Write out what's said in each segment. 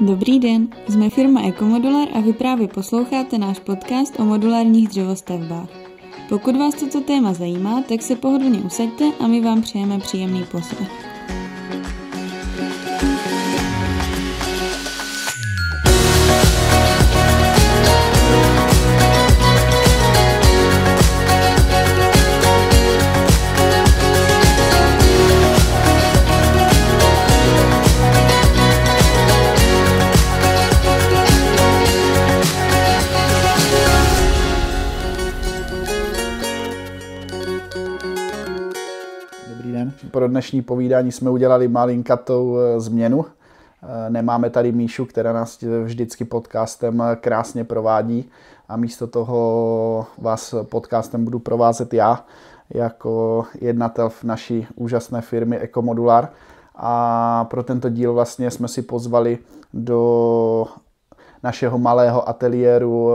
Dobrý den, jsme firma Ekomodular a vy právě posloucháte náš podcast o modulárních dřevostavbách. Pokud vás toto téma zajímá, tak se pohodlně usaďte a my vám přejeme příjemný poslech. dnešní povídání jsme udělali malinkatou eh, změnu. Eh, nemáme tady Míšu, která nás vždycky podcastem eh, krásně provádí a místo toho vás podcastem budu provázet já jako jednatel v naší úžasné firmy Ecomodular. A pro tento díl vlastně jsme si pozvali do našeho malého ateliéru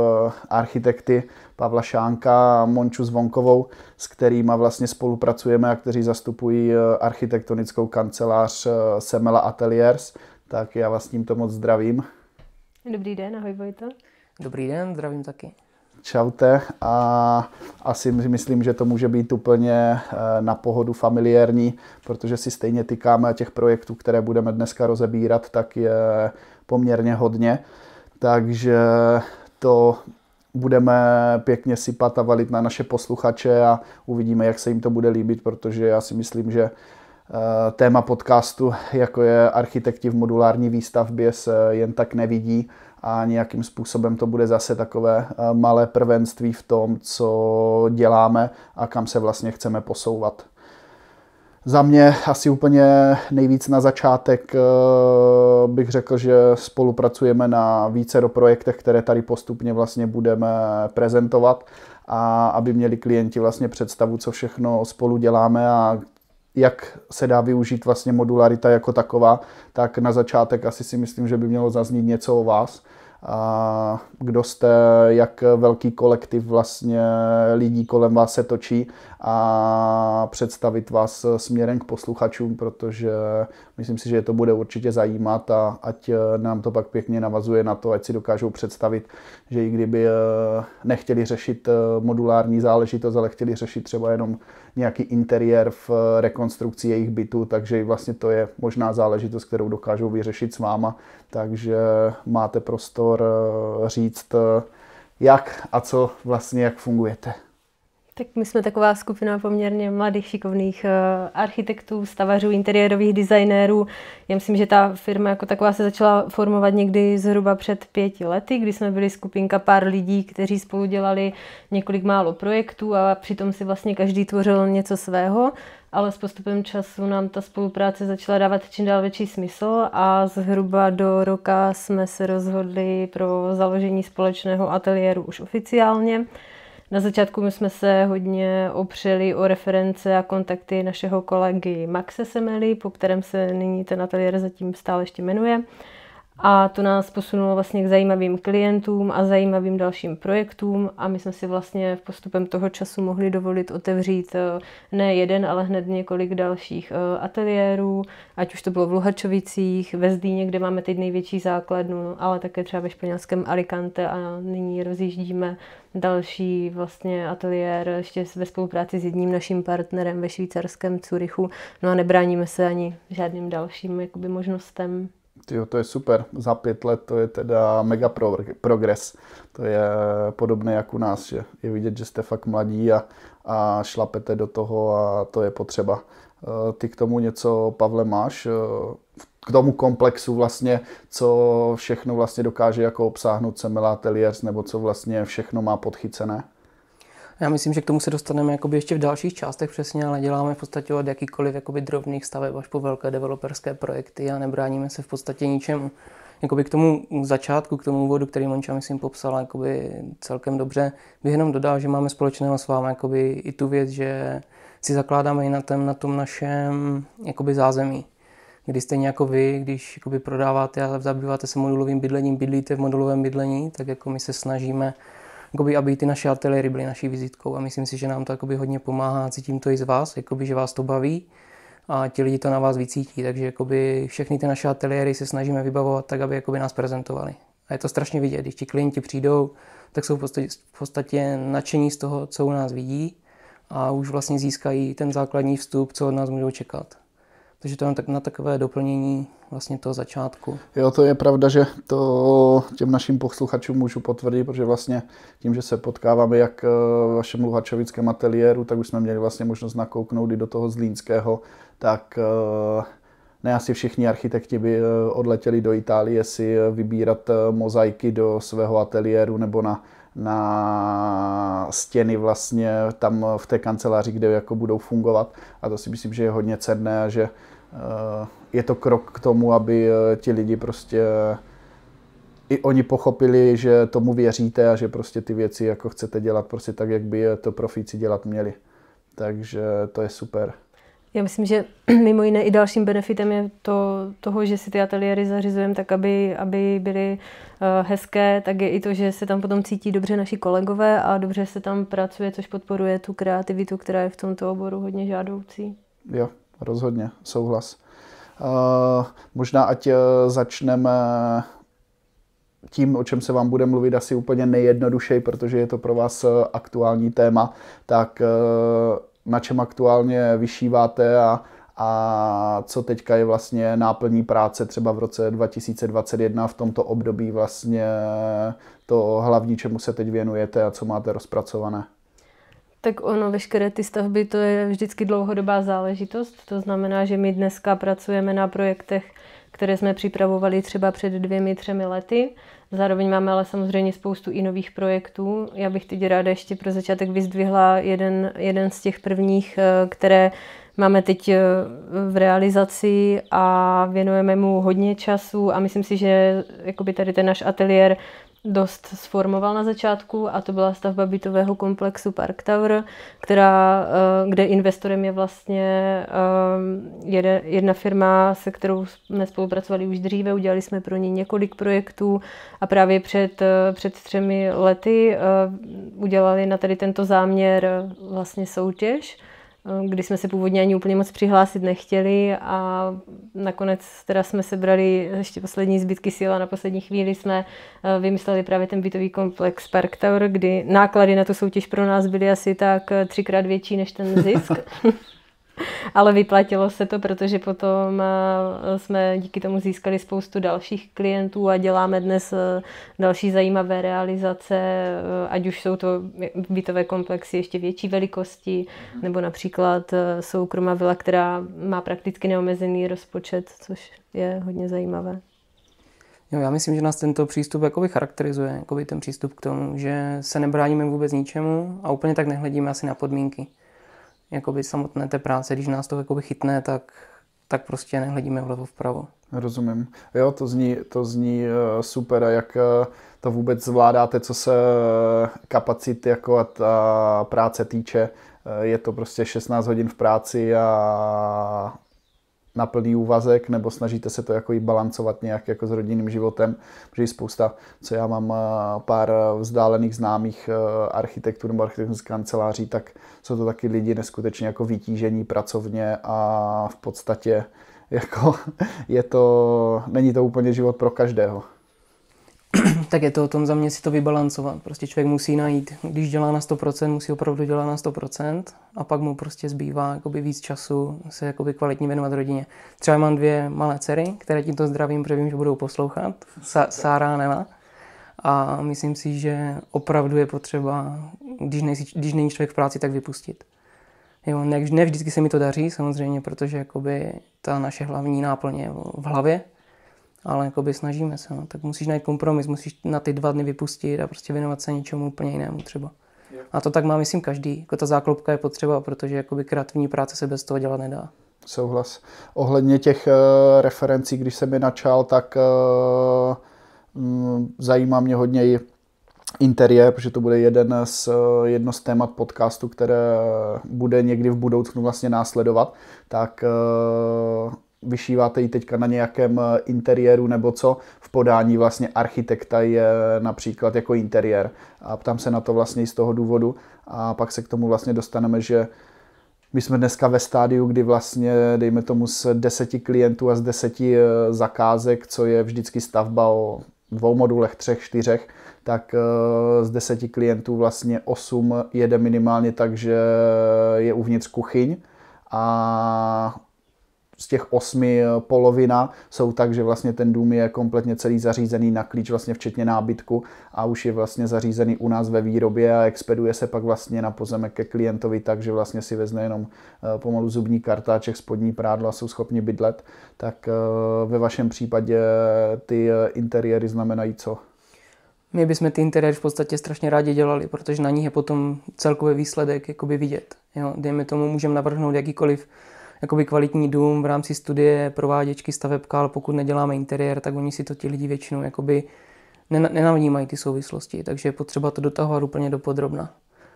architekty Pavla Šánka a Monču Zvonkovou, s kterými vlastně spolupracujeme a kteří zastupují eh, architektonickou kancelář eh, Semela Ateliers, tak já vás tím to moc zdravím. Dobrý den, ahoj Vojto. Dobrý den, zdravím taky. Čaute a asi myslím, že to může být úplně eh, na pohodu familiární, protože si stejně týkáme těch projektů, které budeme dneska rozebírat, tak je poměrně hodně. Takže to budeme pěkně sypat a valit na naše posluchače a uvidíme, jak se jim to bude líbit, protože já si myslím, že eh, téma podcastu, jako je architekti v modulární výstavbě, se jen tak nevidí a nějakým způsobem to bude zase takové eh, malé prvenství v tom, co děláme a kam se vlastně chceme posouvat. Za mě asi úplně nejvíc na začátek eh, bych řekl, že spolupracujeme na více do projektech, které tady postupně vlastně budeme prezentovat a aby měli klienti vlastně představu, co všechno spolu děláme a jak se dá využít vlastně modularita jako taková, tak na začátek asi si myslím, že by mělo zaznít něco o vás. A kdo jste, jak velký kolektiv vlastně lidí kolem vás se točí a představit vás směrem k posluchačům, protože myslím si, že je to bude určitě zajímat a ať eh, nám to pak pěkně navazuje na to, ať si dokážou představit, že i kdyby eh, nechtěli řešit eh, modulární záležitost, ale chtěli řešit třeba jenom nějaký interiér v rekonstrukci jejich bytu, takže vlastně to je možná záležitost, kterou dokážou vyřešit s váma, takže máte prostor říct, jak a co vlastně, jak fungujete. Tak my jsme taková skupina poměrně mladých, šikovných eh, architektů, stavařů, interiérových designérů. Já myslím, že ta firma jako taková se začala formovat někdy zhruba před pěti lety, kdy jsme byli skupinka pár lidí, kteří spolu dělali několik málo projektů a přitom si vlastně každý tvořil něco svého ale s postupem času nám ta spolupráce začala dávat čím dál větší smysl a zhruba do roka jsme se rozhodli pro založení společného ateliéru už oficiálně. Na začátku my jsme se hodně opřeli o reference a kontakty našeho kolegy Maxe Semely, po kterém se nyní ten ateliér zatím stále ještě jmenuje. A to nás posunulo vlastně k zajímavým klientům a zajímavým dalším projektům a my jsme si vlastně v postupem toho času mohli dovolit otevřít eh, ne jeden, ale hned několik dalších eh, ateliérů, ať už to bylo v Luhačovicích, ve Zdíně, kde máme teď největší základnu, ale také třeba ve španělském Alicante a nyní rozjíždíme další vlastně ateliér ještě ve spolupráci s jedním naším partnerem ve švýcarském Curychu. No a nebráníme se ani žádným dalším jakoby, možnostem. Jo, to je super. Za pět let to je teda mega progres. To je podobné jak u nás, že je vidět, že jste fakt mladí a, a šlapete do toho a to je potřeba. Eh, ty k tomu něco, Pavle, máš? Eh, k tomu komplexu vlastně, co všechno vlastně dokáže jako obsáhnout Semela Ateliers, nebo co vlastně všechno má podchycené? Já myslím, že k tomu se dostaneme jakoby ještě v dalších částech přesně, ale děláme v podstatě od jakýkoliv jakoby drobných staveb až po velké developerské projekty a nebráníme se v podstatě ničemu. Jakoby k tomu začátku, k tomu úvodu, který Monča, myslím, popsal jakoby celkem dobře, bych jenom dodal, že máme společného s vámi jakoby i tu věc, že si zakládáme i na tom, na tom našem jakoby zázemí kdy stejně jako vy, když jakoby prodáváte a zabýváte se modulovým bydlením, bydlíte v modulovém bydlení, tak jako my se snažíme jakoby, aby ty naše ateliéry byly naší vizitkou a myslím si, že nám to jakoby, hodně pomáhá, cítím to i z vás, jakoby, že vás to baví a ti lidi to na vás vycítí, takže jakoby, všechny ty naše ateliéry se snažíme vybavovat tak, aby jakoby, nás prezentovali. A je to strašně vidět, když ti klienti přijdou, tak jsou v podstatě, v podstatě nadšení z toho, co u nás vidí a už vlastně získají ten základní vstup, co od nás můžou čekat. Takže to je tak na takové doplnění vlastně toho začátku. Jo, to je pravda, že to těm našim posluchačům můžu potvrdit, protože vlastně tím, že se potkáváme jak v eh, vašem Luhačovickém ateliéru, tak už jsme měli vlastně možnost nakouknout i do toho Zlínského, tak eh, ne asi všichni architekti by eh, odletěli do Itálie si vybírat mozaiky do svého ateliéru nebo na na stěny vlastně tam v té kanceláři, kde jako budou fungovat a to si myslím, že je hodně cenné a že Eh, je to krok k tomu, aby eh, ti lidi prostě eh, i oni pochopili, že tomu věříte a že prostě ty věci jako chcete dělat prostě tak, jak by je to profíci dělat měli. Takže to je super. Já myslím, že mimo jiné i dalším benefitem je to, toho, že si ty ateliéry zařizujeme tak, aby, aby byly hezké, tak je i to, že se tam potom cítí dobře naši kolegové a dobře se tam pracuje, což podporuje tu kreativitu, která je v tomto oboru hodně žádoucí. Jo, rozhodně, souhlas. Uh, možná ať eh, začneme tím, o čem se vám bude mluvit asi úplně nejjednodušej, protože je to pro vás eh, aktuální téma, tak na čem aktuálně vyšíváte a, a co teďka je vlastně náplní práce třeba v roce 2021 v tomto období vlastně to hlavní, čemu se teď věnujete a co máte rozpracované. Tak ono, veškeré ty stavby, to je vždycky dlouhodobá záležitost. To znamená, že my dneska pracujeme na projektech, které jsme připravovali třeba před dvěmi, třemi lety Zároveň máme ale samozřejmě spoustu i nových projektů. Já bych teď ráda ještě pro začátek vyzdvihla jeden, jeden z těch prvních, eh, které máme teď eh, v realizaci a věnujeme mu hodně času a myslím si, že jakoby tady ten náš ateliér dost sformoval na začátku a to byla stavba bytového komplexu Park Tower, která, eh, kde investorem je vlastně jedna firma, se kterou jsme spolupracovali už dříve, udělali jsme pro ní několik projektů a právě před, eh, před třemi lety eh, udělali na tady tento záměr eh, vlastně soutěž, kdy jsme se původně ani úplně moc přihlásit nechtěli a nakonec teda jsme sebrali ještě poslední zbytky sil a na poslední chvíli jsme vymysleli právě ten bytový komplex Park Tower, kdy náklady na tu soutěž pro nás byly asi tak třikrát větší než ten zisk. Ale vyplatilo se to, protože potom eh, jsme díky tomu získali spoustu dalších klientů a děláme dnes eh, další zajímavé realizace, eh, ať už jsou to bytové komplexy ještě větší velikosti, nebo například soukromá vila, která má prakticky neomezený rozpočet, což je hodně zajímavé. Jo, já myslím, že nás tento přístup jakoby charakterizuje, jakoby ten přístup k tomu, že se nebráníme vůbec ničemu a úplně tak nehledíme asi na podmínky jakoby samotné té práce, když nás to jakoby chytne, tak, tak prostě nehledíme vlevo vpravo. Rozumím. Jo, to zní, to zní eh, super jak eh, to vůbec zvládáte, co se eh, kapacity jako a ta práce týče. Je to prostě 16 hodin v práci a na plný úvazek, nebo snažíte se to jako i balancovat nějak jako s rodinným životem, protože je spousta, co já mám eh, pár vzdálených známých eh, architektů nebo z kanceláří, tak jsou to taky lidi neskutečně jako vytížení pracovně a v podstatě jako je to, není to úplně život pro každého tak je to o tom za mě si to vybalancovat. Prostě člověk musí najít, když dělá na 100%, musí opravdu dělat na 100% a pak mu prostě zbývá jakoby víc času se jakoby kvalitně věnovat rodině. Třeba mám dvě malé dcery, které tímto zdravím, protože vím, že budou poslouchat. Sa- Sára a Nela. A myslím si, že opravdu je potřeba, když, nejsi, když není člověk v práci, tak vypustit. Jo, ne, ne vždycky se mi to daří, samozřejmě, protože jakoby ta naše hlavní náplň je v hlavě, ale jakoby snažíme se, no. tak musíš najít kompromis, musíš na ty dva dny vypustit a prostě věnovat se něčemu úplně jinému třeba. A to tak má, myslím, každý. Jako ta záklopka je potřeba, protože jakoby kreativní práce se bez toho dělat nedá. Souhlas. Ohledně těch uh, referencí, když jsem je načal, tak uh, zajímá mě hodně i interiér, protože to bude jeden z, eh, jedno z témat podcastu, které bude někdy v budoucnu vlastně následovat, tak vyšíváte ji teďka na nějakém eh, interiéru nebo co, v podání vlastně architekta je například jako interiér. A ptám se na to vlastně i z toho důvodu a pak se k tomu vlastně dostaneme, že my jsme dneska ve stádiu, kdy vlastně, dejme tomu, z deseti klientů a z deseti eh, zakázek, co je vždycky stavba o dvou modulech, třech, čtyřech, tak eh, z deseti klientů vlastně osm jede minimálně tak, že je uvnitř kuchyň a z těch osmi eh, polovina jsou tak, že vlastně ten dům je kompletně celý zařízený na klíč, vlastně včetně nábytku a už je vlastně zařízený u nás ve výrobě a expeduje se pak vlastně na pozemek ke klientovi tak, že vlastně si vezme jenom eh, pomalu zubní kartáček, spodní prádlo a jsou schopni bydlet. Tak eh, ve vašem případě ty interiéry znamenají co? My bychom ty interiéry v podstatě strašně rádi dělali, protože na nich je potom celkový výsledek jakoby vidět. Jo? Dejme tomu, můžeme navrhnout jakýkoliv jakoby kvalitní dům v rámci studie, prováděčky, stavebka, ale pokud neděláme interiér, tak oni si to ti lidi většinou jakoby nenavnímají ty souvislosti, takže je potřeba to dotahovat úplně do podrobna,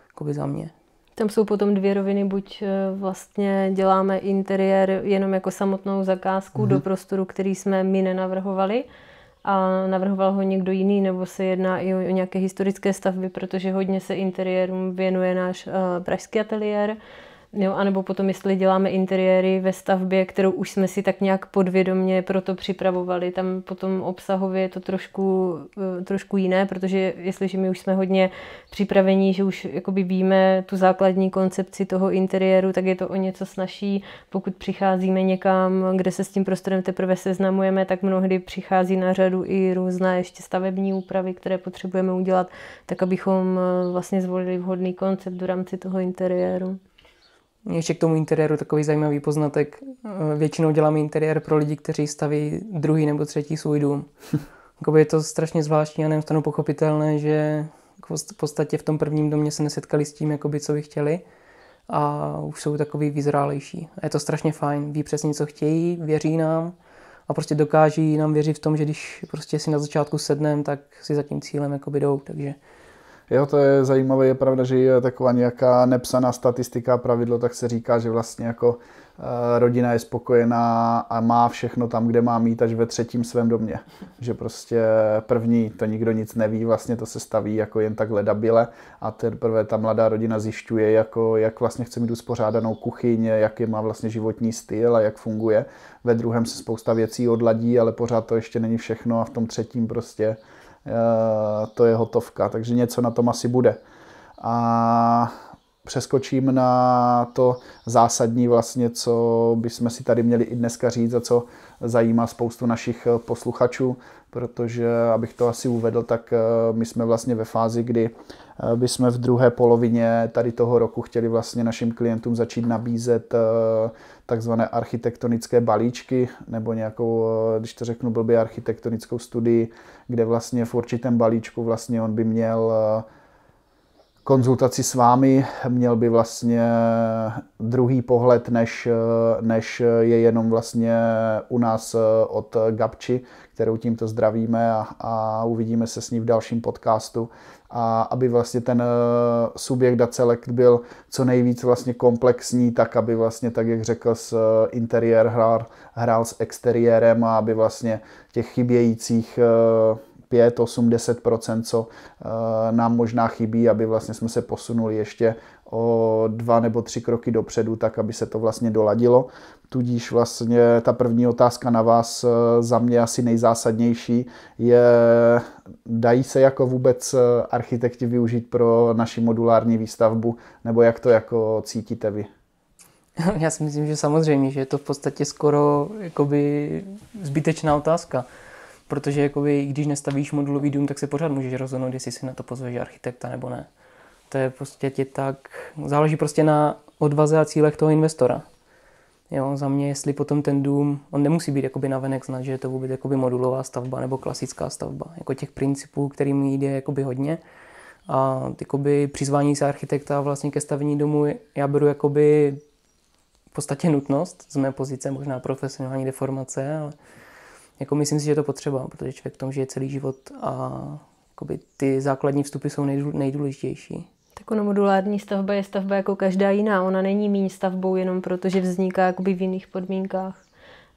jakoby za mě. Tam jsou potom dvě roviny, buď eh, vlastně děláme interiér jenom jako samotnou zakázku mm-hmm. do mhm. prostoru, který jsme my nenavrhovali a navrhoval ho někdo jiný, nebo se jedná i o, nějaké historické stavby, protože hodně se interiérům věnuje náš uh, pražský ateliér, Jo, anebo potom, jestli děláme interiéry ve stavbě, kterou už jsme si tak nějak podvědomně proto připravovali, tam potom obsahově je to trošku, eh, trošku jiné, protože jestliže my už jsme hodně připravení, že už jakoby víme tu základní koncepci toho interiéru, tak je to o něco snažší. Pokud přicházíme někam, kde se s tím prostorem teprve seznamujeme, tak mnohdy přichází na řadu i různé ještě stavební úpravy, které potřebujeme udělat, tak abychom eh, vlastně zvolili vhodný koncept v rámci toho interiéru. Ještě k tomu interiéru takový zajímavý poznatek. Eh, většinou dělám interiér pro lidi, kteří staví druhý nebo třetí svůj dům. Jakoby je to strašně zvláštní a neustanu pochopitelné, že jako v podstatě v tom prvním domě se nesetkali s tím, jakoby, co by chtěli a už jsou takový vyzrálejší. A je to strašně fajn, ví přesně, co chtějí, věří nám a prostě dokáží nám věřit v tom, že když prostě si na začátku sedneme, tak si za tím cílem jakoby jdou, takže Jo, to je zajímavé, je pravda, že je taková nějaká nepsaná statistika, pravidlo, tak se říká, že vlastně jako eh, rodina je spokojená a má všechno tam, kde má mít, až ve třetím svém domě. Že prostě první, to nikdo nic neví, vlastně to se staví jako jen tak ledabile a teprve ta mladá rodina zjišťuje, jako, jak vlastně chce mít uspořádanou kuchyň, jaký má vlastně životní styl a jak funguje. Ve druhém se spousta věcí odladí, ale pořád to ještě není všechno a v tom třetím prostě Eh, to je hotovka, takže něco na tom asi bude. A přeskočím na to zásadní vlastně, co bychom si tady měli i dneska říct a co zajímá spoustu našich eh, posluchačů, protože abych to asi uvedl, tak eh, my jsme vlastně ve fázi, kdy eh, bychom v druhé polovině tady toho roku chtěli vlastně našim klientům začít nabízet takzvané architektonické balíčky nebo nějakou, když to řeknu blbě, architektonickou studii, kde vlastně v určitém balíčku vlastně on by měl konzultaci s vámi, měl by vlastně druhý pohled, než, než je jenom vlastně u nás eh, od Gabči, kterou tímto zdravíme a, a uvidíme se s ní v dalším podcastu. A aby vlastně ten eh, subjekt a celek byl co nejvíc vlastně komplexní, tak aby vlastně, tak jak řekl, s eh, interiér hrál, hrál s exteriérem a aby vlastně těch chybějících 5, 8, 10 co eh, nám možná chybí, aby vlastně jsme se posunuli ještě o dva nebo tři kroky dopředu, tak aby se to vlastně doladilo. Tudíž vlastně ta první otázka na vás eh, za mě asi nejzásadnější je, dají se jako vůbec eh, architekti využít pro naši modulární výstavbu, nebo jak to jako cítíte vy? Já si myslím, že samozřejmě, že je to v podstatě skoro jakoby zbytečná otázka. Protože jakoby, když nestavíš modulový dům, tak se pořád můžeš rozhodnout, jestli si na to pozveš architekta nebo ne. To je prostě ti tak, záleží prostě na odvaze a cílech toho investora. Jo, za mě, jestli potom ten dům, on nemusí být jakoby navenek znát, že je to vůbec jakoby modulová stavba nebo klasická stavba. Jako těch principů, kterým jde jakoby hodně. A jakoby přizvání se architekta vlastně ke stavení domu já beru jakoby v podstatě nutnost z mé pozice, možná profesionální deformace, ale jako myslím si, že je to potřeba, protože člověk v tom žije celý život a jakoby ty základní vstupy jsou nejdůležitější. Tak ono modulární stavba je stavba jako každá jiná. Ona není méně stavbou jenom proto, že vzniká jakoby v jiných podmínkách.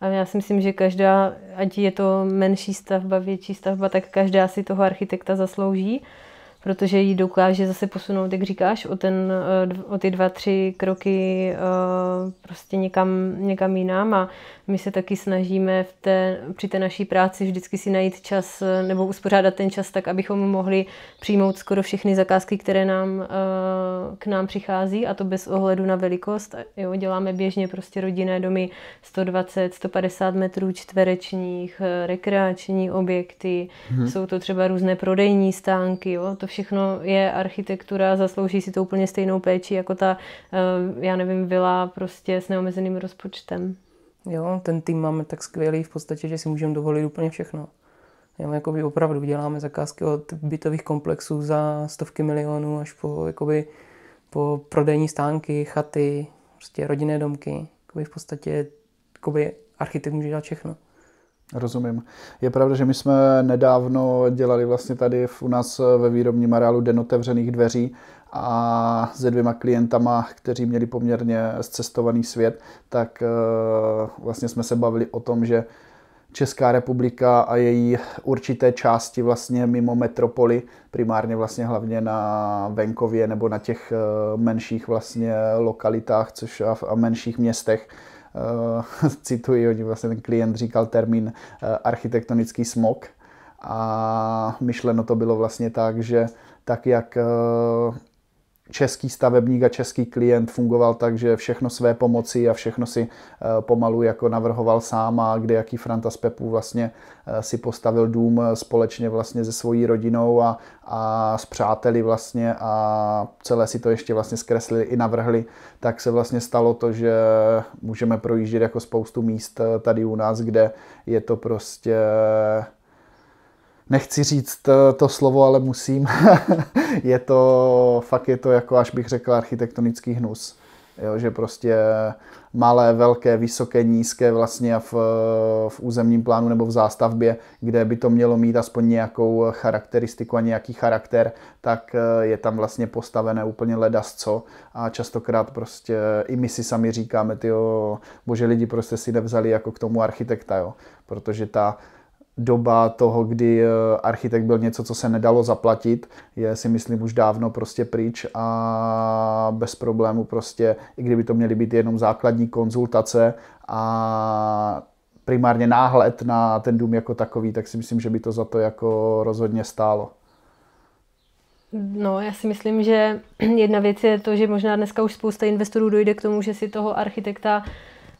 A já si myslím, že každá, ať je to menší stavba, větší stavba, tak každá si toho architekta zaslouží protože ji dokáže zase posunout, jak říkáš, o, ten, eh, o ty dva, tři kroky eh, prostě někam, někam jinam a my se taky snažíme v té, při té naší práci vždycky si najít čas eh, nebo uspořádat ten čas tak, abychom mohli přijmout skoro všechny zakázky, které nám, k nám přichází a to bez ohledu na velikost. Jo, děláme běžně prostě rodinné domy 120, 150 metrů čtverečních, rekreační objekty, hmm. jsou to třeba různé prodejní stánky, jo, to všechno je architektura, zaslouží si to úplně stejnou péči jako ta, eh, já nevím, vila prostě s neomezeným rozpočtem. Jo, ten tým máme tak skvělý v podstatě, že si můžeme dovolit úplně všechno. Jo, jakoby opravdu děláme zakázky od bytových komplexů za stovky milionů až po, jakoby, po prodejní stánky, chaty, prostě rodinné domky. Jakoby v podstatě jakoby architekt může dělat všechno. Rozumím. Je pravda, že my jsme nedávno dělali vlastně tady u nás ve výrobním areálu den otevřených dveří a se dvěma klientama, kteří měli poměrně zcestovaný svět, tak eh, vlastně jsme se bavili o tom, že Česká republika a její určité části vlastně mimo metropoly, primárně vlastně hlavně na venkově nebo na těch eh, menších vlastně lokalitách což a menších městech, Eh, cituji, oni vlastně ten klient říkal termín eh, architektonický smog a myšleno to bylo vlastně tak, že tak jak eh, český stavebník a český klient fungoval tak, že všechno své pomoci a všechno si eh, pomalu jako navrhoval sám a kde jaký Franta z Pepu vlastně eh, si postavil dům eh, společně vlastně se svojí rodinou a, a s přáteli vlastně a celé si to ještě vlastně zkreslili i navrhli, tak se vlastně stalo to, že můžeme projíždět jako spoustu míst tady u nás, kde je to prostě nechci říct eh, to slovo, ale musím. je to, fakt je to jako, až bych řekl, architektonický hnus. Jo, že prostě malé, velké, vysoké, nízké vlastně v, v územním plánu nebo v zástavbě, kde by to mělo mít aspoň nějakou charakteristiku a nějaký charakter, tak eh, je tam vlastně postavené úplně ledas co a častokrát prostě i my si sami říkáme, ty bože lidi prostě si nevzali jako k tomu architekta, jo, protože ta doba toho, kdy eh, architekt byl něco, co se nedalo zaplatit, je si myslím už dávno prostě pryč a bez problému prostě, i kdyby to měly být jenom základní konzultace a primárně náhled na ten dům jako takový, tak si myslím, že by to za to jako rozhodně stálo. No, já si myslím, že jedna věc je to, že možná dneska už spousta investorů dojde k tomu, že si toho architekta uh,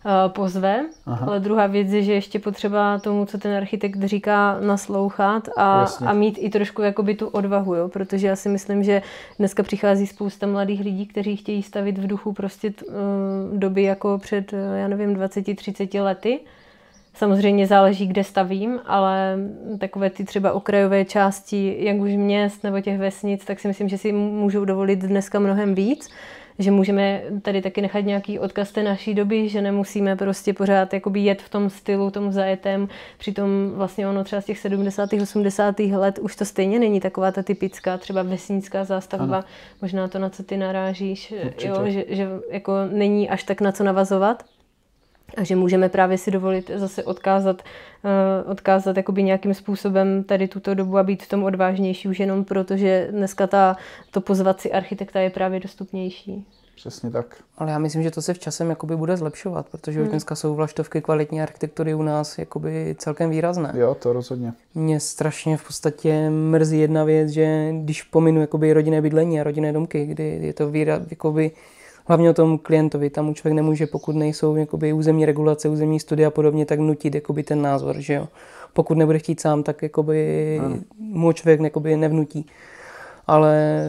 Eh, pozve, Aha. ale druhá věc je, že ještě potřeba tomu, co ten architekt říká, naslouchat a, a mít i trošku jakoby tu odvahu, jo? protože já si myslím, že dneska přichází spousta mladých lidí, kteří chtějí stavit v duchu prostě t, eh, doby jako před, eh, já nevím, 20-30 lety. Samozřejmě záleží, kde stavím, ale takové ty třeba okrajové části, jak už měst nebo těch vesnic, tak si myslím, že si můžou dovolit dneska mnohem víc že můžeme tady taky nechat nějaký odkaz té naší doby, že nemusíme prostě pořád jakoby jet v tom stylu, tom zajetém, přitom vlastně ono třeba z těch 70. 80. let už to stejně není taková ta typická třeba vesnická zástavba, ano. možná to, na co ty narážíš, jo, že, že jako není až tak na co navazovat, a že můžeme právě si dovolit zase odkázat, eh, odkázat jakoby nějakým způsobem tady tuto dobu a být v tom odvážnější už jenom proto, že dneska ta, to pozvací architekta je právě dostupnější. Přesně tak. Ale já myslím, že to se v časem jakoby bude zlepšovat, protože hmm. už dneska jsou vlaštovky kvalitní architektury u nás jakoby celkem výrazné. Jo, to rozhodně. Mě strašně v podstatě mrzí jedna věc, že když pominu jakoby rodinné bydlení a rodinné domky, kdy je to výraz, jakoby hlavně o tom klientovi. Tam člověk nemůže, pokud nejsou jakoby, územní regulace, územní studia a podobně, tak nutit jakoby, ten názor. Že jo? Pokud nebude chtít sám, tak jakoby, mu člověk jakoby, nevnutí. Ale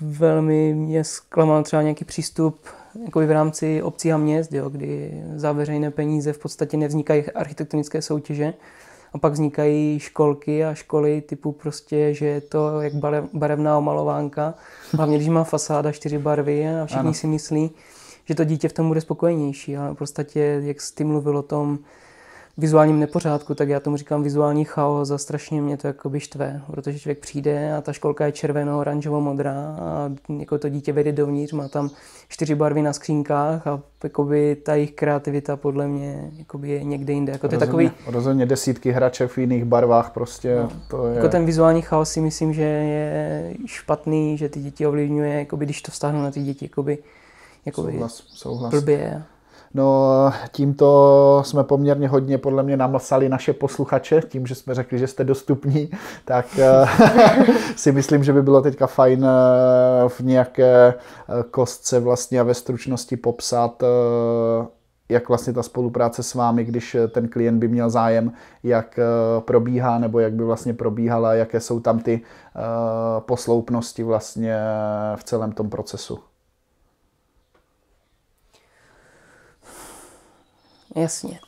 velmi mě zklamal třeba nějaký přístup jakoby v rámci obcí a měst, jo, kdy za veřejné peníze v podstatě nevznikají architektonické soutěže, a pak vznikají školky a školy typu prostě, že je to jak barevná omalovánka. Hlavně, když má fasáda čtyři barvy a všichni ano. si myslí, že to dítě v tom bude spokojenější. Ale v podstatě, jak jsi ty mluvil o tom, vizuálním nepořádku, tak já tomu říkám vizuální chaos a strašně mě to jakoby štve, protože člověk přijde a ta školka je červeno, oranžovo, modrá a jako to dítě vede dovnitř, má tam čtyři barvy na skřínkách a jakoby ta jejich kreativita podle mě jakoby je někde jinde. Jako to rozhodně, je takový... rozhodně desítky hraček v jiných barvách prostě. No. To je... Jako ten vizuální chaos si myslím, že je špatný, že ty děti ovlivňuje, jakoby, když to vztáhnu na ty děti, jakoby, jakoby souhlas, souhlas. blbě. No, tímto jsme poměrně hodně podle mě namlsali naše posluchače, tím, že jsme řekli, že jste dostupní, tak eh, si myslím, že by bylo teďka fajn eh, v nějaké eh, kostce vlastně a ve stručnosti popsat, jak vlastně ta spolupráce s vámi, když ten klient by měl zájem, jak probíhá nebo jak by vlastně probíhala, jaké jsou tam ty posloupnosti vlastně v celém tom procesu. Jasně.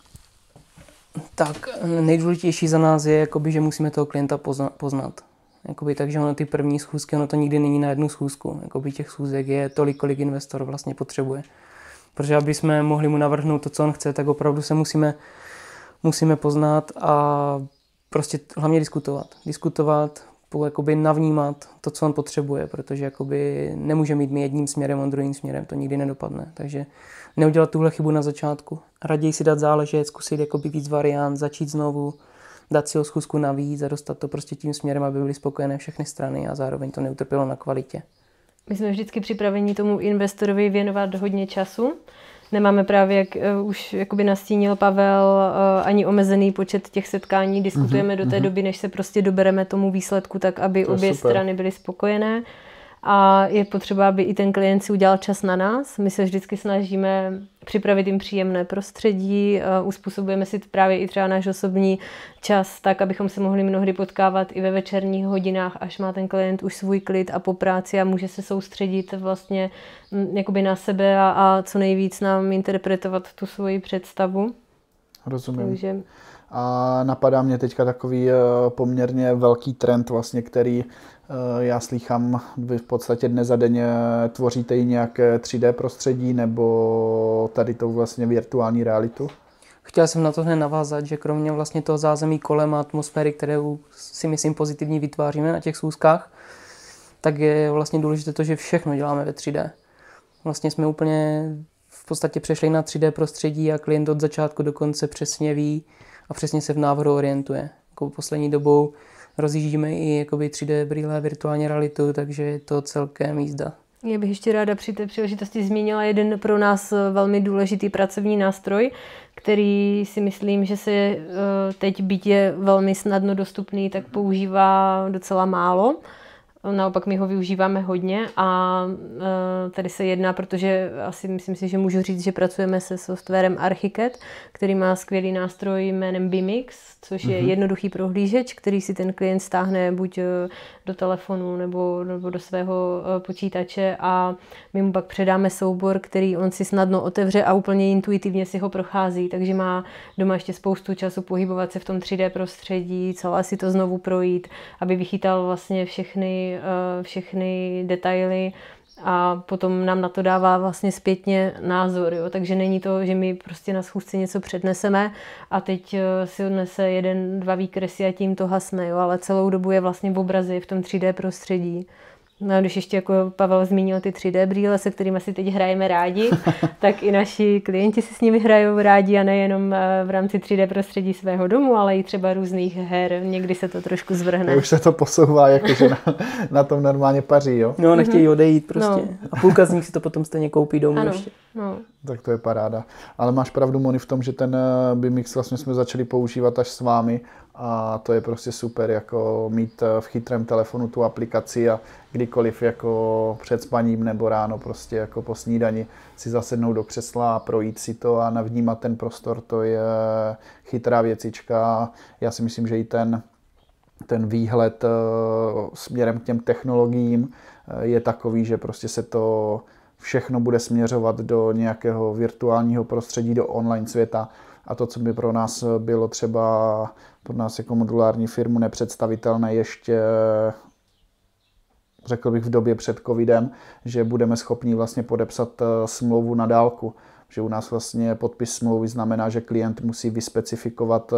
Tak nejdůležitější za nás je, jakoby, že musíme toho klienta pozna, poznat. Jakoby, takže ono ty první schůzky, ono to nikdy není na jednu schůzku. Jakoby těch schůzek je tolik, kolik investor vlastně potřebuje. Protože aby jsme mohli mu navrhnout to, co on chce, tak opravdu se musíme, musíme poznat a prostě hlavně diskutovat. Diskutovat, spolu jakoby navnímat to, co on potřebuje, protože jakoby nemůže mít mi jedním směrem, on druhým směrem, to nikdy nedopadne. Takže neudělat tuhle chybu na začátku. Raději si dát záležet, zkusit jakoby víc variant, začít znovu, dát si ho schůzku navíc a dostat to prostě tím směrem, aby byly spokojené všechny strany a zároveň to neutrpělo na kvalitě. My jsme vždycky připraveni tomu investorovi věnovat hodně času nemáme právě, jak eh, už jakoby nastínil Pavel, eh, ani omezený počet těch setkání. Diskutujeme mm-hmm. do té mhm. doby, než se prostě dobereme tomu výsledku, tak aby obě super. strany byly spokojené a je potřeba, aby i ten klient si udělal čas na nás. My se vždycky snažíme připravit jim příjemné prostředí, eh, uspůsobujeme si právě i třeba náš osobní čas tak, abychom se mohli mnohdy potkávat i ve večerních hodinách, až má ten klient už svůj klid a po práci a může se soustředit vlastně mm, jakoby na sebe a, a co nejvíc nám interpretovat tu svoji představu. Rozumím. Takže... A napadá mě teďka takový eh, poměrně velký trend vlastně, který Eh, já slychám, vy v podstatě dnes a denně eh, tvoříte i nějaké 3D prostředí nebo tady tou vlastně virtuální realitu? Chtěl jsem na to hned navázat, že kromě vlastně toho zázemí kolem a atmosféry, které si myslím pozitivní vytváříme na těch sůzkách, tak je vlastně důležité to, že všechno děláme ve 3D. Vlastně jsme úplně v podstatě přešli na 3D prostředí a klient od začátku do konce přesně ví a přesně se v návrhu orientuje. Jako poslední dobou rozjíždíme i jakoby 3D brýle virtuální realitu, takže je to celkem jízda. Já bych ještě ráda při té příležitosti zmínila jeden pro nás eh, velmi důležitý pracovní nástroj, který si myslím, že se eh, teď bytě velmi snadno dostupný, tak používá docela málo. Naopak my ho využíváme hodně a e, tady se jedná, protože asi myslím si, že můžu říct, že pracujeme se softwarem Archicad, který má skvělý nástroj jménem Bimix, což je mhm. jednoduchý prohlížeč, který si ten klient stáhne buď e, do telefonu nebo, nebo do svého e, počítače a my mu pak předáme soubor, který on si snadno otevře a úplně intuitivně si ho prochází, takže má doma ještě spoustu času pohybovat se v tom 3D prostředí, celá si to znovu projít, aby vychytal vlastně všechny Eh, všechny, detaily a potom nám na to dává vlastně zpětně názor. Jo? Takže není to, že my prostě na schůzce něco předneseme a teď eh, si odnese jeden, dva výkresy a tím to hasne, jo? ale celou dobu je vlastně v obrazi v tom 3D prostředí. No a když ještě jako Pavel zmínil ty 3D brýle, se kterými si teď hrajeme rádi, tak i naši klienti si s nimi hrajou rádi a nejenom eh, v rámci 3D prostředí svého domu, ale i třeba různých her. Někdy se to trošku zvrhne. Už se to posouvá, jakože na, na tom normálně paří, jo? No, nechtějí mhm. odejít prostě. No. A půlka z nich si to potom stejně koupí domů ano. ještě. No. Tak to je paráda. Ale máš pravdu, Moni, v tom, že ten eh, BMX vlastně jsme začali používat až s vámi a to je prostě super, jako mít eh, v chytrém telefonu tu aplikaci a kdykoliv jako před spaním nebo ráno prostě jako po snídani si zasednout do křesla a projít si to a navnímat ten prostor, to je chytrá věcička. Já si myslím, že i ten, ten výhled eh, směrem k těm technologiím eh, je takový, že prostě se to všechno bude směřovat do nějakého virtuálního prostředí, do online světa a to, co by pro nás bylo třeba pro nás jako modulární firmu nepředstavitelné ještě řekl bych v době před covidem, že budeme schopni vlastně podepsat eh, smlouvu na dálku že u nás vlastně podpis smlouvy znamená, že klient musí vyspecifikovat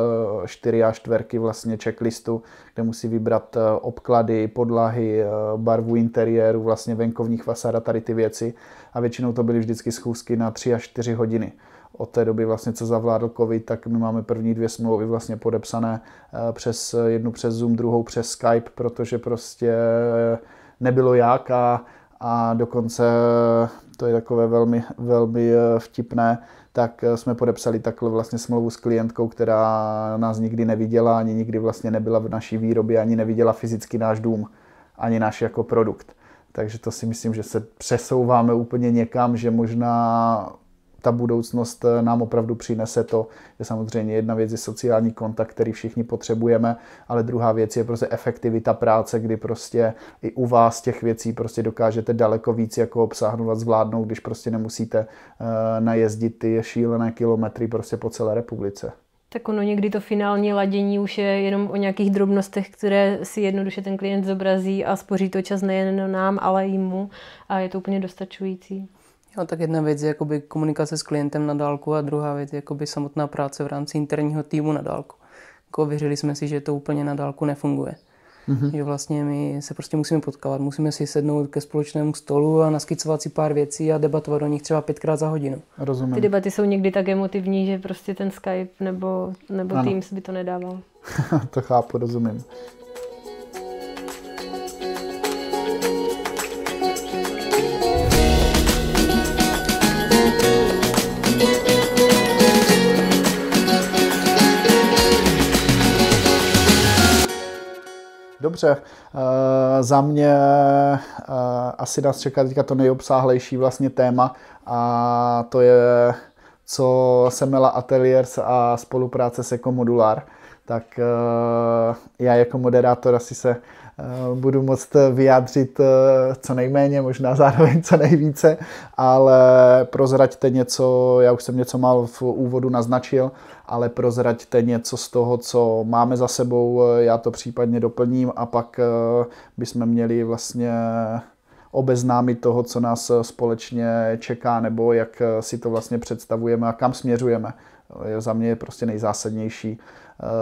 4 eh, až čtverky vlastně checklistu, kde musí vybrat eh, obklady, podlahy, barvu interiéru, vlastně venkovních fasád a tady ty věci. A většinou to byly vždycky schůzky na 3 až 4 hodiny od té doby vlastně, co zavládl covid, tak my máme první dvě smlouvy vlastně podepsané eh, přes jednu přes Zoom, druhou přes Skype, protože prostě eh, nebylo jak a, a dokonce eh, to je takové velmi, velmi vtipné, tak jsme podepsali takhle vlastně smlouvu s klientkou, která nás nikdy neviděla, ani nikdy vlastně nebyla v naší výrobě, ani neviděla fyzicky náš dům, ani náš jako produkt. Takže to si myslím, že se přesouváme úplně někam, že možná ta budoucnost eh, nám opravdu přinese to, že samozřejmě jedna věc je sociální kontakt, který všichni potřebujeme, ale druhá věc je prostě efektivita práce, kdy prostě i u vás těch věcí prostě dokážete daleko víc jako obsáhnout a zvládnout, když prostě nemusíte eh, najezdit ty šílené kilometry prostě po celé republice. Tak ono někdy to finální ladění už je jenom o nějakých drobnostech, které si jednoduše ten klient zobrazí a spoří to čas nejen nám, ale i mu a je to úplně dostačující. Jo, tak jedna věc je jakoby komunikace s klientem na dálku a druhá věc je jakoby samotná práce v rámci interního týmu na dálku. Jako věřili jsme si, že to úplně na dálku nefunguje. Mm-hmm. Že vlastně my se prostě musíme potkávat, musíme si sednout ke společnému stolu a naskicovat si pár věcí a debatovat o nich třeba pětkrát za hodinu. Rozumím. Ty debaty jsou někdy tak emotivní, že prostě ten Skype nebo, nebo Teams by to nedával. to chápu, rozumím. Dobře, uh, za mě uh, asi nás čeká teďka to nejobsáhlejší vlastně téma a to je, co Semela Ateliers a spolupráce s Ecomodular. Tak uh, já jako moderátor asi se budu moct vyjádřit co nejméně, možná zároveň co nejvíce, ale prozraďte něco, já už jsem něco málo v úvodu naznačil, ale prozraďte něco z toho, co máme za sebou, eh, já to případně doplním a pak eh, bychom měli vlastně obeznámit toho, co nás eh, společně čeká, nebo jak si to vlastně představujeme a kam směřujeme. Za mě je prostě nejzásadnější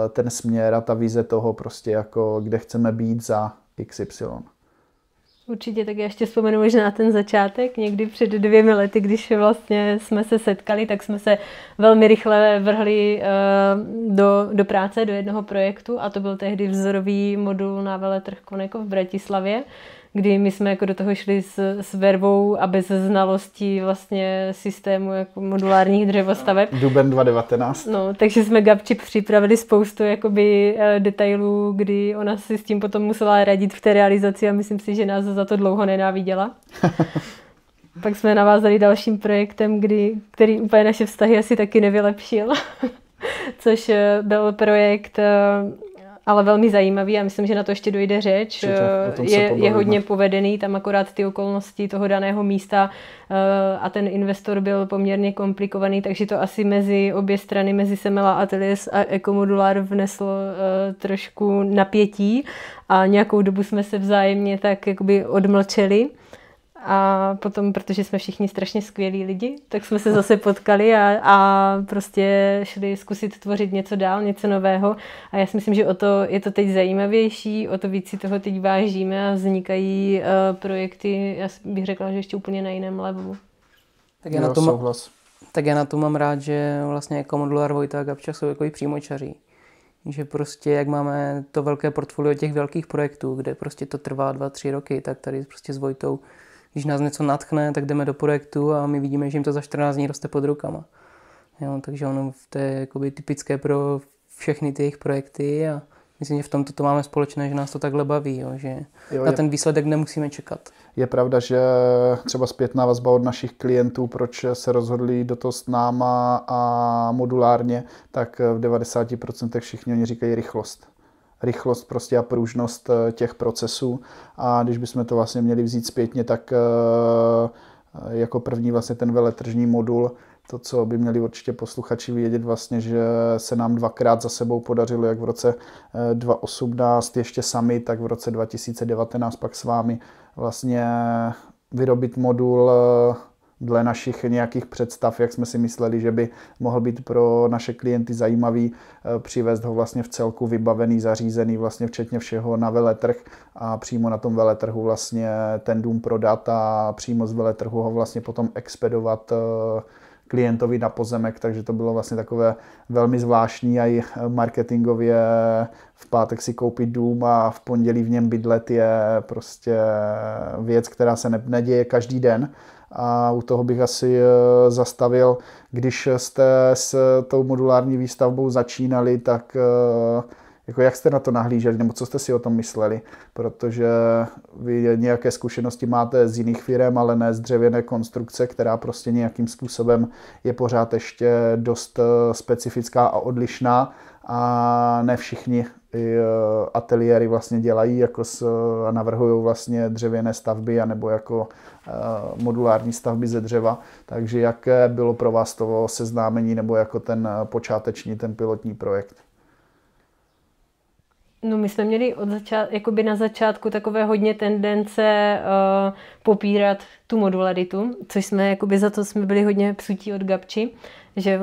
ten směr a ta vize toho prostě jako, kde chceme být za XY. Určitě, tak já ještě vzpomenu možná ten začátek. Někdy před dvěmi lety, když vlastně jsme se setkali, tak jsme se velmi rychle vrhli eh, do, do práce, do jednoho projektu a to byl tehdy vzorový modul na veletrh Koneko v Bratislavě, kdy my jsme jako do toho šli s, s vervou a bez znalostí vlastně systému jako modulárních dřevostaveb. Duben 2019. No, takže jsme Gabči připravili spoustu jakoby eh, detailů, kdy ona si s tím potom musela radit v té realizaci a myslím si, že nás za to dlouho nenáviděla. Pak jsme navázali dalším projektem, kdy, který úplně naše vztahy asi taky nevylepšil, což eh, byl projekt eh, ale velmi zajímavý a myslím, že na to ještě dojde řeč. Eh, je, je hodně povedený, tam akorát ty okolnosti toho daného místa eh, a ten investor byl poměrně komplikovaný, takže to asi mezi obě strany, mezi Semela Ateliers a Ecomodular vneslo eh, trošku napětí a nějakou dobu jsme se vzájemně tak jakoby odmlčeli. A potom, protože jsme všichni strašně skvělí lidi, tak jsme se zase potkali a, a prostě šli zkusit tvořit něco dál, něco nového. A já si myslím, že o to je to teď zajímavější, o to víc si toho teď vážíme a vznikají uh, projekty, já bych řekla, že ještě úplně na jiném levelu. Tak já, na to tak já na to mám rád, že vlastně jako Modular Vojta a Gabča jsou jako přímočaří že prostě jak máme to velké portfolio těch velkých projektů, kde prostě to trvá dva, tři roky, tak tady prostě s Vojtou když nás něco natchne, tak jdeme do projektu a my vidíme, že jim to za 14 dní roste pod rukama. Jo, takže ono to je jakoby typické pro všechny ty jejich projekty a myslím, že v tomto to máme společné, že nás to takhle baví, jo, že jo, na je, ten výsledek nemusíme čekat. Je pravda, že třeba zpětná vazba od našich klientů, proč se rozhodli do toho s náma a modulárně, tak v 90% všichni oni říkají rychlost rychlost prostě a pružnost eh, těch procesů a když bychom to vlastně měli vzít zpětně, tak eh, eh, jako první vlastně ten veletržní modul, to, co by měli určitě posluchači vědět vlastně, že se nám dvakrát za sebou podařilo, jak v roce 2018 ještě sami, tak v roce 2019 pak s vámi vlastně vyrobit modul dle našich nějakých představ, jak jsme si mysleli, že by mohl být pro naše klienty zajímavý, eh, přivést ho vlastně v celku vybavený, zařízený, vlastně včetně všeho na veletrh a přímo na tom veletrhu vlastně ten dům prodat a přímo z veletrhu ho vlastně potom expedovat eh, klientovi na pozemek, takže to bylo vlastně takové velmi zvláštní a i marketingově v pátek si koupit dům a v pondělí v něm bydlet je prostě věc, která se neděje každý den a u toho bych asi eh, zastavil. Když jste s eh, tou modulární výstavbou začínali, tak eh, jako jak jste na to nahlíželi, nebo co jste si o tom mysleli, protože vy nějaké zkušenosti máte z jiných firm, ale ne z dřevěné konstrukce, která prostě nějakým způsobem je pořád ještě dost specifická a odlišná a ne všichni E, ateliéry vlastně dělají jako s, a navrhují vlastně dřevěné stavby anebo jako e, modulární stavby ze dřeva. Takže jaké bylo pro vás to seznámení nebo jako ten počáteční, ten pilotní projekt? No my jsme měli od začát, jakoby na začátku takové hodně tendence uh, popírat tu modularitu, což jsme jakoby za to jsme byli hodně psutí od Gabči, že,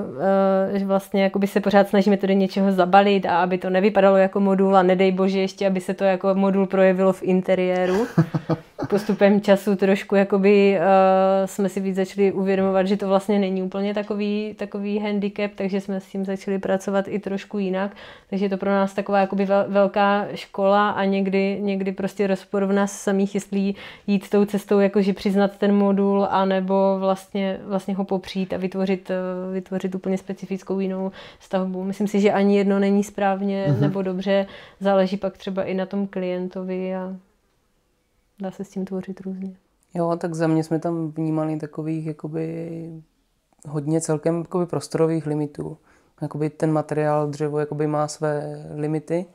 eh, že vlastně jakoby se pořád snažíme to do něčeho zabalit a aby to nevypadalo jako modul a nedej bože ještě, aby se to jako modul projevilo v interiéru. Postupem času trošku jakoby uh, jsme si víc začali uvědomovat, že to vlastně není úplně takový, takový handicap, takže jsme s tím začali pracovat i trošku jinak. Takže je to pro nás taková jakoby velká škola a někdy, někdy prostě rozpor v nás samých, jestli jít tou cestou, jakože přiznat ten modul, anebo vlastně, vlastně ho popřít a vytvořit, eh, vytvořit úplně specifickou jinou stavbu. Myslím si, že ani jedno není správně uh-huh. nebo dobře, záleží pak třeba i na tom klientovi a dá se s tím tvořit různě. Jo, tak za mě jsme tam vnímali takových jakoby hodně celkem jakoby prostorových limitů. Jakoby ten materiál dřevo jakoby má své limity,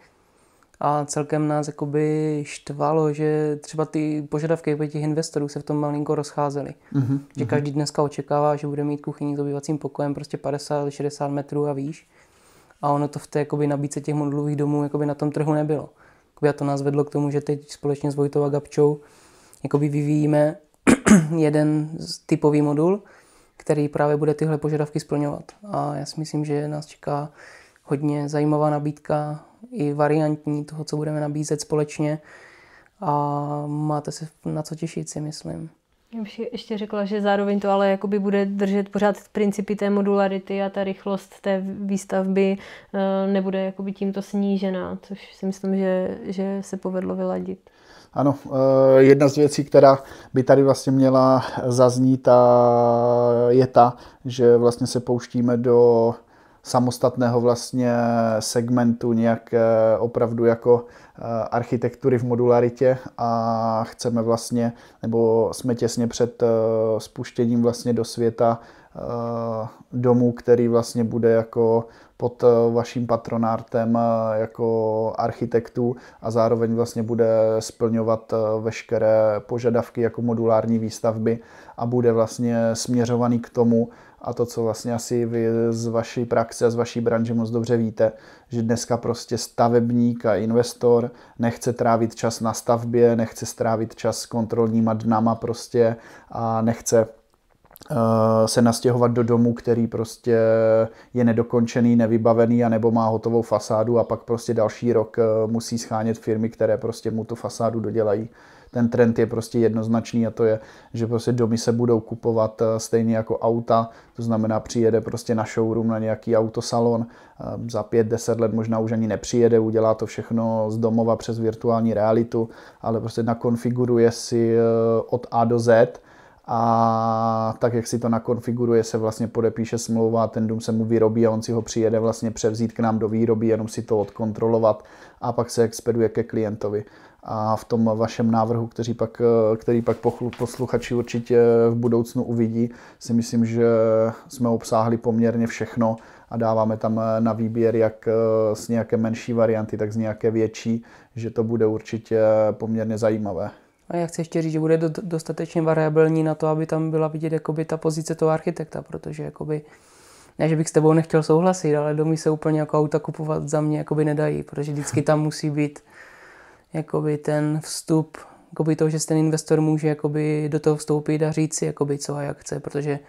a celkem nás jakoby štvalo, že třeba ty požadavky těch investorů se v tom malinko rozcházely. Mm-hmm. Že mhm. každý dneska očekává, že bude mít kuchyni s obývacím pokojem prostě 50-60 metrů a výš. A ono to v té jakoby, nabídce těch modulových domů jakoby, na tom trhu nebylo. Jakoby, a to nás vedlo k tomu, že teď společně s Vojtou a Gabčou jakoby, vyvíjíme jeden typový modul, který právě bude tyhle požadavky splňovat. A já si myslím, že nás čeká hodně zajímavá nabídka i variantní toho, co budeme nabízet společně a máte se na co těšit, si myslím. Já bych ještě řekla, že zároveň to ale jakoby bude držet pořád principy té modularity a ta rychlost té výstavby e, nebude jakoby tímto snížená, což si myslím, že, že se povedlo vyladit. Ano, e, jedna z věcí, která by tady vlastně měla zaznít, je ta, že vlastně se pouštíme do samostatného vlastně segmentu nějak opravdu jako eh, architektury v modularitě a chceme vlastně, nebo jsme těsně před eh, spuštěním vlastně do světa Eh, domu, který vlastně bude jako pod eh, vaším patronátem eh, jako architektů a zároveň vlastně bude splňovat veškeré požadavky jako modulární výstavby a bude vlastně směřovaný k tomu a to, co vlastně asi vy z vaší praxe a z vaší branže moc dobře víte, že dneska prostě stavebník a investor nechce trávit čas na stavbě, nechce strávit čas s kontrolníma dnama prostě a nechce Eh, se nastěhovat do domu, který prostě je nedokončený, nevybavený a nebo má hotovou fasádu a pak prostě další rok eh, musí schánět firmy, které prostě mu tu fasádu dodělají. Ten trend je prostě jednoznačný a to je, že prostě domy se budou kupovat eh, stejně jako auta, to znamená přijede prostě na showroom, na nějaký autosalon, za 5-10 let možná už ani nepřijede, udělá to všechno z domova přes virtuální realitu, ale prostě nakonfiguruje si od A do Z a tak, jak si to nakonfiguruje, se vlastně podepíše smlouva a ten dům se mu vyrobí a on si ho přijede vlastně převzít k nám do výroby, jenom si to odkontrolovat a pak se expeduje ke klientovi. A v tom vašem návrhu, který pak, který pak posluchači určitě v budoucnu uvidí, si myslím, že jsme obsáhli poměrně všechno a dáváme tam na výběr jak eh, z nějaké menší varianty, tak z nějaké větší, že to bude určitě poměrně zajímavé. A já chci ještě říct, že bude dostatečně variabilní na to, aby tam byla vidět jakoby ta pozice toho architekta, protože jakoby, ne, že bych s tebou nechtěl souhlasit, ale domy se úplně jako auta kupovat za mě jakoby nedají, protože vždycky tam musí být jakoby ten vstup, jakoby to, že ten investor může jakoby do toho vstoupit a říct si, jakoby, co a jak chce, protože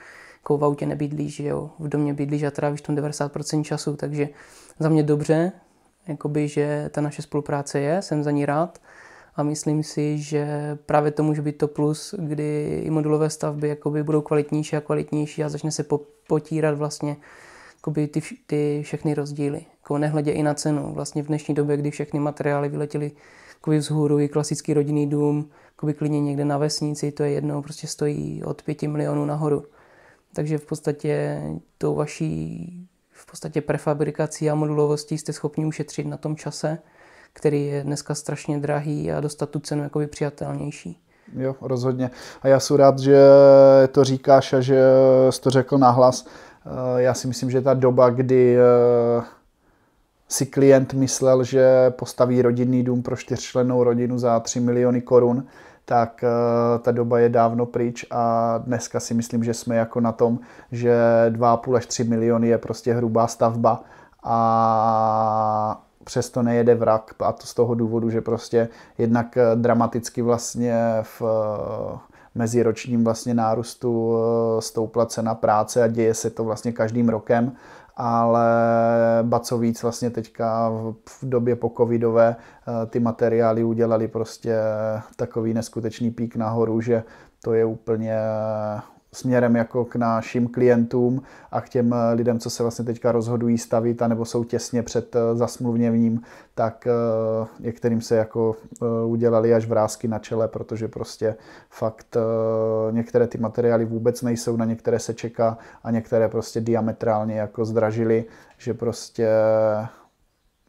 jako v autě nebydlíš, že jo, v domě bydlíš a trávíš tam 90% času, takže za mě dobře, jakoby, že ta naše spolupráce je, jsem za ní rád, a myslím si, že právě to může být to plus, kdy i modulové stavby jakoby budou kvalitnější a kvalitnější a začne se po, potírat vlastně jakoby ty, ty všechny rozdíly, jako nehledě i na cenu. Vlastně v dnešní době, kdy všechny materiály vyletěly jakoby vzhůru, i klasický rodinný dům, jakoby klidně někde na vesnici, to je jedno, prostě stojí od 5 milionů nahoru. Takže v podstatě tou vaší v podstatě prefabrikací a modulovostí jste schopni ušetřit na tom čase, který je dneska strašně drahý a dostat tu cenu jakoby přijatelnější. Jo, rozhodně. A já jsem rád, že to říkáš a že jsi to řekl nahlas. Eh, já si myslím, že ta doba, kdy eh, si klient myslel, že postaví rodinný dům pro čtyřčlennou rodinu za 3 miliony korun, tak eh, ta doba je dávno pryč a dneska si myslím, že jsme jako na tom, že 2,5 až 3 miliony je prostě hrubá stavba a přesto nejede vrak a to z toho důvodu, že prostě jednak eh, dramaticky vlastně v eh, meziročním vlastně nárůstu eh, stoupla cena práce a děje se to vlastně každým rokem ale ba co víc vlastně teďka v době po covidové ty materiály udělali prostě takový neskutečný pík nahoru, že to je úplně, směrem jako k našim klientům a k těm eh, lidem, co se vlastně teďka rozhodují stavit a nebo jsou těsně před eh, zasmluvněním, tak eh, některým se jako udělali až vrázky na čele, protože prostě fakt některé ty materiály vůbec nejsou, na některé se čeká a některé prostě diametrálně jako zdražili, že prostě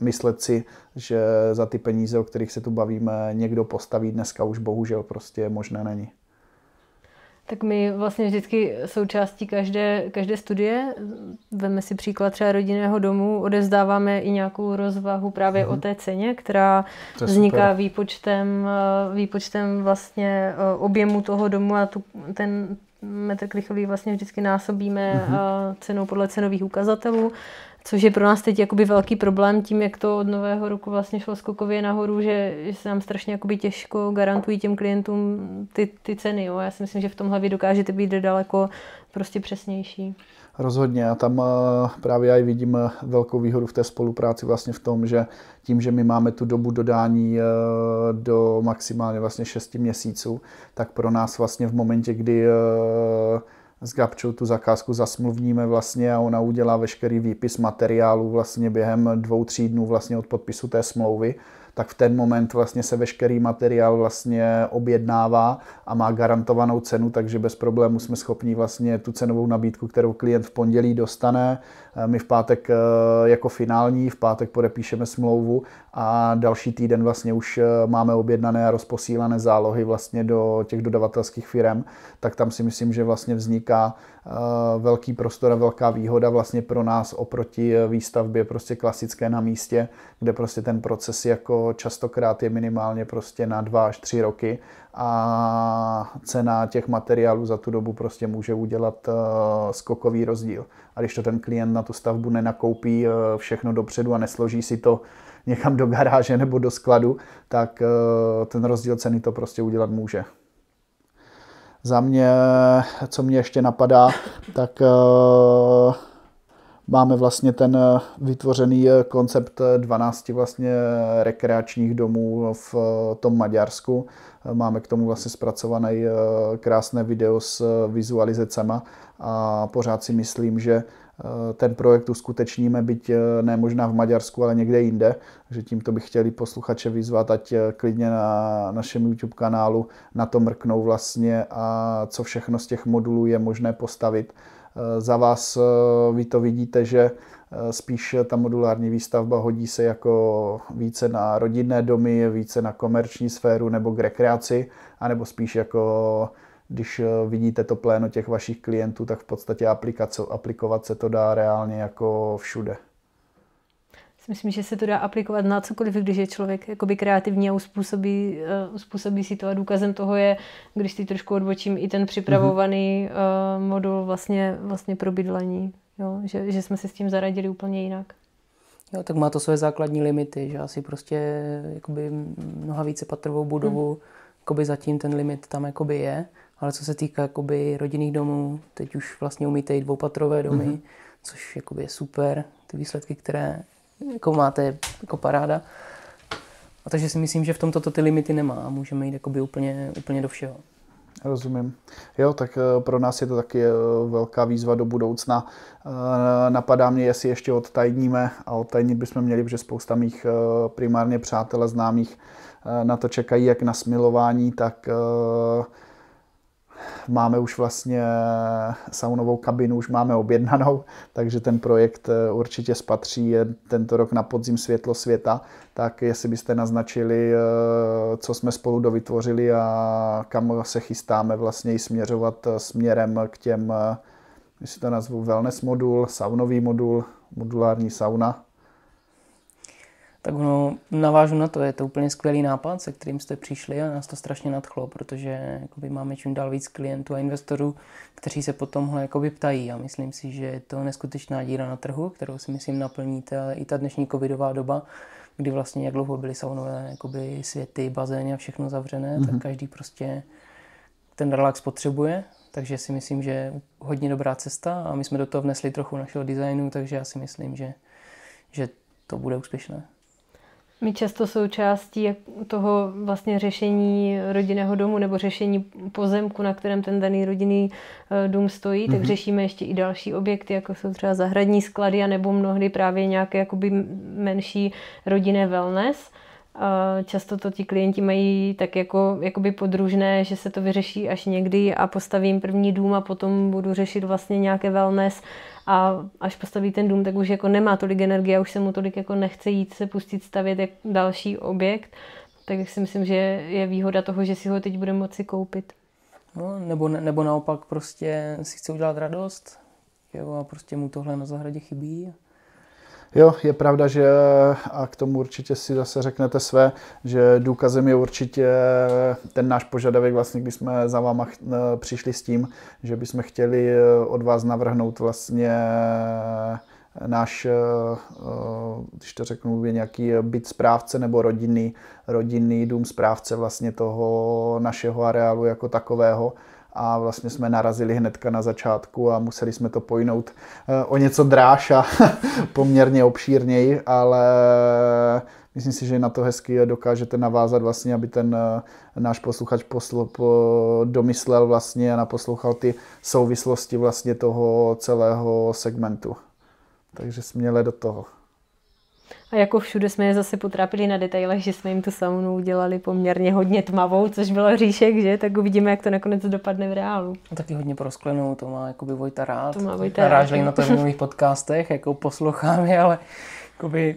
myslet si, že za ty peníze, o kterých se tu bavíme, někdo postaví dneska už bohužel prostě možné není tak my vlastně vždycky součástí každé, každé studie, veme si příklad třeba rodinného domu, odevzdáváme i nějakou rozvahu právě mm-hmm. o mhm. té ceně, která vzniká super. výpočtem, eh, výpočtem vlastně eh, objemu toho domu a tu, ten metr krychlový vlastně vždycky násobíme mm-hmm. cenou podle cenových ukazatelů což je pro nás teď jakoby velký problém tím, jak to od nového roku vlastně šlo skokově nahoru, že, že se nám strašně jakoby těžko garantují těm klientům ty, ty ceny. Jo. Já si myslím, že v tomhle vy dokážete být daleko prostě přesnější. Rozhodně a tam eh, právě já vidím eh, velkou výhodu v té spolupráci vlastně v tom, že tím, že my máme tu dobu dodání eh, do maximálně vlastně 6 měsíců, tak pro nás vlastně v momentě, kdy s Gabčou tu zakázku zasmluvníme vlastně a ona udělá veškerý výpis materiálu vlastně během dvou, tří dnů vlastně od podpisu té smlouvy, tak v ten moment vlastně se veškerý materiál vlastně objednává a má garantovanou cenu, takže bez problému jsme schopni vlastně tu cenovou nabídku, kterou klient v pondělí dostane, Eh, my v pátek eh, jako finální, v pátek podepíšeme smlouvu a další týden vlastně už eh, máme objednané a rozposílané zálohy vlastně do těch dodavatelských firm, tak tam si myslím, že vlastně vzniká velký prostor a velká výhoda vlastně pro nás oproti výstavbě prostě klasické na místě, kde prostě ten proces jako častokrát je minimálně prostě na dva až tři roky a cena těch materiálů za tu dobu prostě může udělat eh, skokový rozdíl. A když to ten klient na tu stavbu nenakoupí eh, všechno dopředu a nesloží si to někam do garáže nebo do skladu, tak eh, ten rozdíl ceny to prostě udělat může. Za mě, co mě ještě napadá, tak máme vlastně ten vytvořený koncept 12 vlastně rekreačních domů v tom Maďarsku Máme k tomu vlastně zpracované eh, krásné video s eh, vizualizacemi a pořád si myslím, že eh, ten projekt uskutečníme, byť ne možná v Maďarsku, ale někde jinde. Takže tímto bych chtěli posluchače vyzvat, ať klidně na našem YouTube kanálu na to mrknou vlastně a co všechno z těch modulů je možné postavit. Za vás vy to vidíte, že Eh, spíš ta modulární výstavba hodí se jako více na rodinné domy, více na komerční sféru nebo k rekreaci, anebo spíš jako když eh, vidíte to pléno těch vašich klientů, tak v podstatě aplikace, aplikovat se to dá reálně jako všude. Myslím, že se to dá aplikovat na cokoliv, když je člověk jakoby kreativní a uspůsobí, uh, uspůsobí si to. A důkazem toho je, když ty trošku odbočím, i ten připravovaný uh, modul vlastně, vlastně pro bydlení jo? Že, že jsme si s tím zaradili úplně jinak. Jo, tak má to své základní limity, že asi prostě jakoby více patrovou budovu, hmm. jakoby zatím ten limit tam jakoby je, ale co se týká jakoby rodinných domů, teď už vlastně umíte i dvoupatrové domy, hmm. což jakoby je super, ty výsledky, které jako máte jako paráda. A takže si myslím, že v tomto to ty limity nemá a můžeme jít jakoby úplně, úplně do všeho. Rozumím. Jo, tak eh, pro nás je to taky eh, velká výzva do budoucna. Eh, napadá mě, jestli ještě odtajníme a odtajnit bychom měli, protože spousta mých primárně přátel a známých na to čekají jak na smilování, tak máme už vlastně saunovou kabinu, už máme objednanou, takže ten projekt eh, určitě spatří tento rok na podzim světlo světa, tak jestli byste naznačili, eh, co jsme spolu dovytvořili a kam se chystáme vlastně i směřovat eh, směrem k těm, jestli to nazvu wellness modul, saunový modul, modulární sauna, tak no, navážu na to, je to úplně skvělý nápad, se kterým jste přišli a nás to strašně nadchlo, protože jakoby, máme čím dál víc klientů a investorů, kteří se po tomhle jakoby, ptají a myslím si, že je to neskutečná díra na trhu, kterou si myslím naplníte, ale i ta dnešní covidová doba, kdy vlastně jak dlouho byly saunové jakoby, světy, bazény a všechno zavřené, mm-hmm. tak mhm. každý prostě ten relax potřebuje, takže si myslím, že hodně dobrá cesta a my jsme do toho vnesli trochu našeho designu, takže já si myslím, že, že to bude úspěšné. My často součástí toho vlastně řešení rodinného domu nebo řešení pozemku, na kterém ten daný rodinný eh, dům stojí, mm-hmm. tak mhm. řešíme ještě i další objekty, jako jsou třeba zahradní sklady, nebo mnohdy právě nějaké jakoby menší rodinné wellness. A často to ti klienti mají tak jako jakoby podružné, že se to vyřeší až někdy a postavím první dům a potom budu řešit vlastně nějaké wellness a až postaví ten dům, tak už jako nemá tolik energie a už se mu tolik jako nechce jít se pustit stavět jak další objekt, tak si myslím, že je výhoda toho, že si ho teď bude moci koupit. No, nebo, nebo naopak prostě si chce udělat radost, jo, a prostě mu tohle na zahradě chybí. Jo, je pravda, že a k tomu určitě si zase řeknete své, že důkazem je určitě ten náš požadavek, vlastně, když jsme za váma eh, přišli s tím, že bychom chtěli eh, od vás navrhnout vlastně eh, náš, když to řeknu, nějaký byt správce nebo rodinný, rodinný dům správce vlastně toho našeho areálu jako takového a vlastně jsme narazili hnedka na začátku a museli jsme to pojnout eh, o něco dráž a poměrně obšírněji, ale myslím si, že na to hezky dokážete navázat vlastně, aby ten eh, náš posluchač posl, po, domyslel vlastně a naposlouchal ty souvislosti vlastně toho celého segmentu. Takže směle do toho. A jako všude jsme je zase potrápili na detailech, že jsme jim tu saunu udělali poměrně hodně tmavou, což bylo říšek, že? Tak uvidíme, jak to nakonec dopadne v reálu. A taky hodně prosklenou, to má jakoby Vojta rád. To má Vojta rád. na to v minulých podcastech, jako poslouchám je, ale jakoby,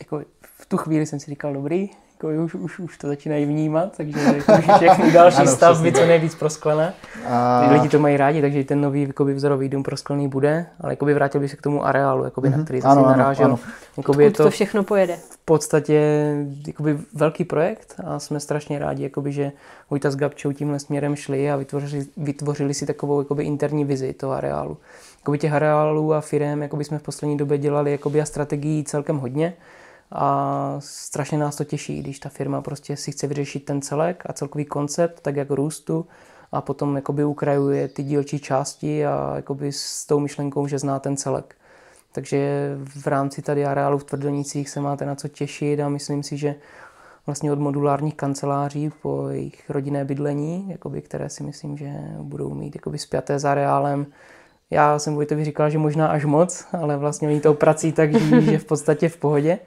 jako v tu chvíli jsem si říkal, dobrý, jako už, už, už to začínají vnímat, takže jako už všechny další ano, stavby co nejvíc prosklené. A... Lidi to mají rádi, takže ten nový jakoby, vzorový dům prosklený bude, ale jakoby vrátil by se k tomu areálu, jakoby, hmm. na mhm. který zase narážel. Ano, Jakoby je to, to všechno pojede. V podstatě jakoby, velký projekt a jsme strašně rádi, jakoby, že Vojta s Gabčou tímhle směrem šli a vytvořili, vytvořili si takovou jakoby, interní vizi toho areálu. Jakoby těch areálů a firem jakoby jsme v poslední době dělali jakoby, a strategií celkem hodně a strašně nás to těší, když ta firma prostě si chce vyřešit ten celek a celkový koncept, tak jak růstu a potom jakoby ukrajuje ty dílčí části a jakoby s tou myšlenkou, že zná ten celek. Takže v rámci tady areálu v Tvrdonicích se máte na co těšit a myslím si, že vlastně od modulárních kanceláří po jejich rodinné bydlení, jakoby, které si myslím, že budou mít jakoby spjaté s areálem. Já jsem Vojtovi říkal, že možná až moc, ale vlastně oni tou prací tak žijí, že v podstatě v pohodě.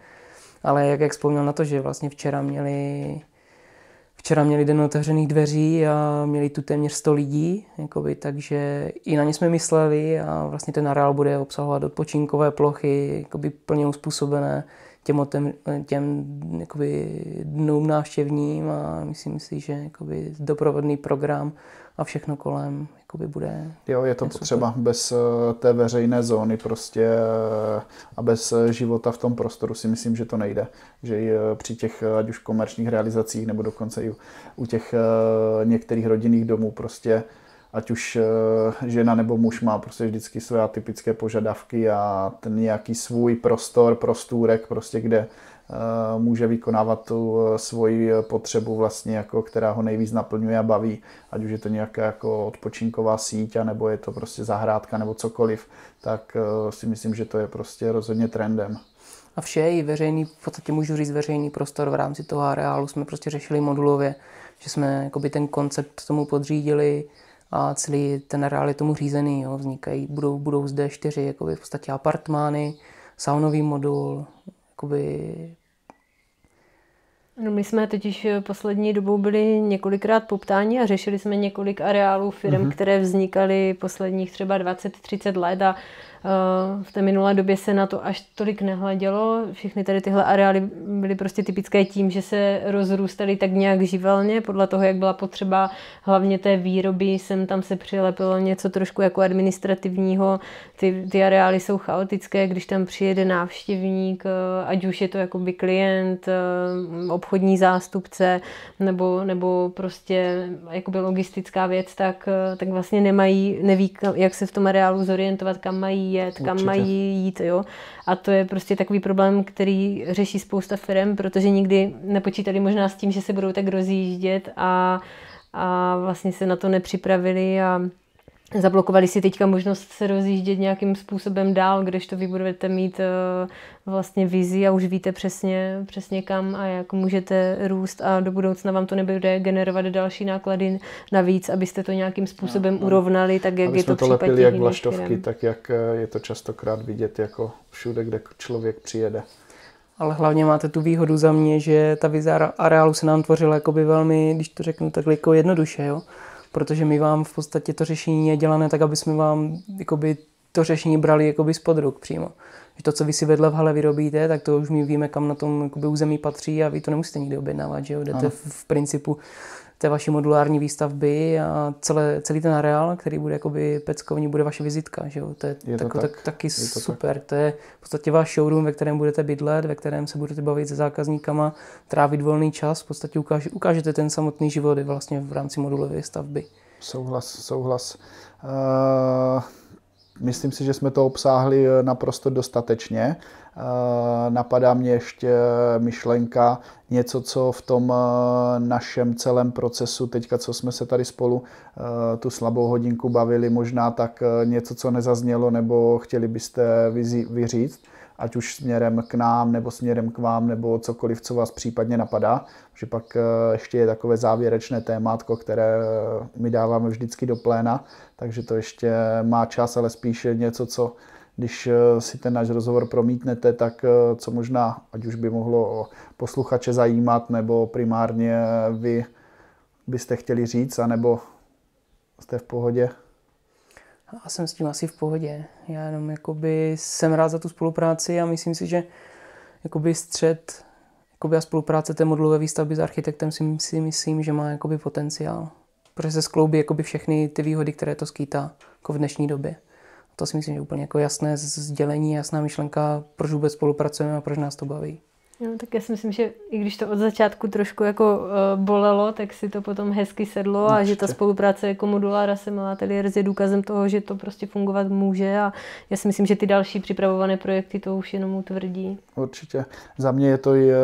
Ale jak, jak vzpomněl na to, že vlastně včera měli, včera měli den otevřených dveří a měli tu téměř 100 lidí, jakoby, takže i na ně jsme mysleli a vlastně ten areál bude obsahovat odpočinkové plochy, jakoby plně uspůsobené těm, těm, těm jakoby, dnům návštěvním a myslím si, že jakoby, doprovodný program a všechno kolem jakoby bude... Jo, je to potřeba. Super. Bez eh, té veřejné zóny prostě eh, a bez eh, života v tom prostoru si myslím, že to nejde. Že i při těch, ať už komerčních realizacích, nebo dokonce i u těch některých rodinných domů prostě ať už žena nebo muž má prostě vždycky své atypické požadavky a ten nějaký svůj prostor, prostůrek, prostě kde Eh, může vykonávat tu eh, svoji eh, potřebu vlastně jako, která ho nejvíc naplňuje a baví, ať už je to nějaká jako odpočinková síť, nebo je to prostě zahrádka nebo cokoliv, tak si myslím, že to je prostě rozhodně trendem. A vše i veřejný, v podstatě můžu říct veřejný prostor v rámci toho areálu jsme prostě řešili modulově, že jsme ten koncept tomu podřídili, a celý ten areál je tomu řízený. Jo. Vznikají, budou, budou zde čtyři jakoby v podstatě apartmány, saunový modul, jakoby No my jsme totiž eh, poslední dobou byli několikrát poptáni a řešili jsme několik areálů firm, mm-hmm. které vznikaly posledních třeba 20-30 let a Eh, v té minulé době se na to až tolik nehledělo. Všechny tady tyhle areály byly prostě typické tím, že se rozrůstaly tak nějak živelně. Podle toho, jak byla potřeba hlavně té výroby, sem tam se přilepilo něco trošku jako administrativního. Ty, ty areály jsou chaotické, když tam přijede návštěvník, eh, ať už je to jakoby klient, eh, obchodní zástupce nebo, nebo prostě jakoby logistická věc, tak, tak vlastně nemají, neví, jak se v tom areálu zorientovat, kam mají, vyvíjet, Určitě. kam mají jít. Jo? A to je prostě takový problém, který řeší spousta firm, protože nikdy nepočítali možná s tím, že se budou tak rozjíždět a, a vlastně se na to nepřipravili a Zablokovali si teďka možnost se rozjíždět nějakým způsobem dál, to vy budete mít eh, vlastně vizi a už víte přesně, přesně kam a jak můžete růst a do budoucna vám to nebude generovat další náklady navíc, abyste to nějakým způsobem no, no. urovnali, tak jak Aby je to, to lepili jak vlaštovky, firm. tak jak eh, je to častokrát vidět jako všude, kde člověk přijede. Ale hlavně máte tu výhodu za mě, že ta vize areálu se nám tvořila jakoby velmi, když to řeknu tak jako jednoduše, jo protože my vám v podstatě to řešení je dělané tak, aby jsme vám jakoby, to řešení brali jakoby spod ruk přímo. Že to, co vy si vedle v hale vyrobíte, tak to už my víme, kam na tom jakoby, území patří a vy to nemusíte nikdy objednávat, že jo? Jdete v, v principu té vaší modulární výstavby a celé, celý ten areál, který bude jakoby peckovní, bude vaše vizitka. Že jo? To je, je to tak, tak, taky je to super. Tak. To je v podstatě váš showroom, ve kterém budete bydlet, ve kterém se budete bavit se zákazníkama, trávit volný čas, v podstatě ukáže, ukážete ten samotný život vlastně v rámci modulové stavby. Souhlas, souhlas. Uh... Myslím si, že jsme to obsáhli eh, naprosto dostatečně. Eh, napadá mě ještě myšlenka, něco, co v tom eh, našem celém procesu, teďka co jsme se tady spolu tu slabou hodinku bavili, možná tak něco, co nezaznělo, nebo chtěli byste vyříct ať už směrem k nám, nebo směrem k vám, nebo cokoliv, co vás případně napadá. Že pak eh, ještě je takové závěrečné témátko, které eh, my dáváme vždycky do pléna, takže to ještě má čas, ale spíše něco, co když eh, si ten náš rozhovor promítnete, tak co možná, ať už by mohlo posluchače zajímat, nebo primárně vy byste chtěli říct, anebo jste v pohodě? a jsem s tím asi v pohodě. Já jenom jakoby jsem rád za tu spolupráci a myslím si, že jakoby střed jakoby a spolupráce té modulové výstavby s architektem si, myslím, myslím, že má jakoby potenciál. Protože se skloubí jakoby všechny ty výhody, které to skýtá jako v dnešní době. To si myslím, že je úplně jako jasné sdělení, jasná myšlenka, proč vůbec spolupracujeme a proč nás to baví. No, tak já si myslím, že i když to od začátku trošku jako uh, bolelo, tak si to potom hezky sedlo Určitě. a že ta spolupráce jako modulára se má Ateliers je důkazem toho, že to prostě fungovat může a já si myslím, že ty další připravované projekty to už jenom utvrdí. Určitě. Za mě je to i eh,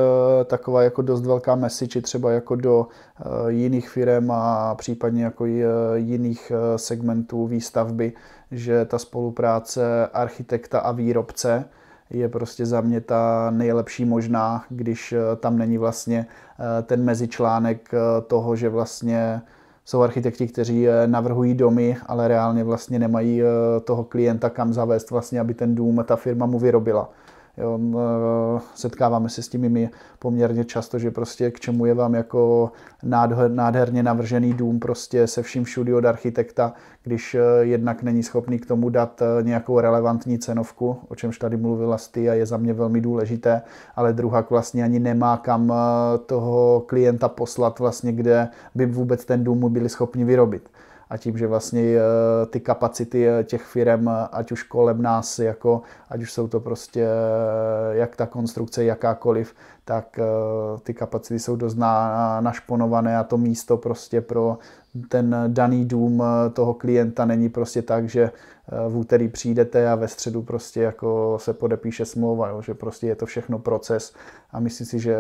taková jako dost velká message třeba jako do uh, jiných firm a případně jako uh, jiných segmentů výstavby, že ta spolupráce architekta a výrobce je prostě za mě ta nejlepší možná, když eh, tam není vlastně eh, ten mezičlánek eh, toho, že vlastně jsou architekti, kteří navrhují domy, ale reálně vlastně nemají toho klienta kam zavést vlastně, aby ten dům ta firma mu vyrobila. Jo, e, setkáváme se s tím my poměrně často, že prostě k čemu je vám jako nádherně navržený dům prostě se vším všudy od architekta, když e, jednak není schopný k tomu dát e, nějakou relevantní cenovku, o čemž tady mluvila ty a je za mě velmi důležité, ale druhá vlastně ani nemá kam toho klienta poslat vlastně, kde by vůbec ten dům byli schopni vyrobit a tím, že vlastně eh, ty kapacity eh, těch firm, eh, ať už kolem nás, jako, ať už jsou to prostě jak ta konstrukce, jakákoliv, tak ty kapacity jsou dost na, našponované a to místo prostě pro ten daný dům toho klienta není prostě tak, že v úterý přijdete a ve středu prostě jako se podepíše smlouva, jo, že prostě je to všechno proces a myslím si, že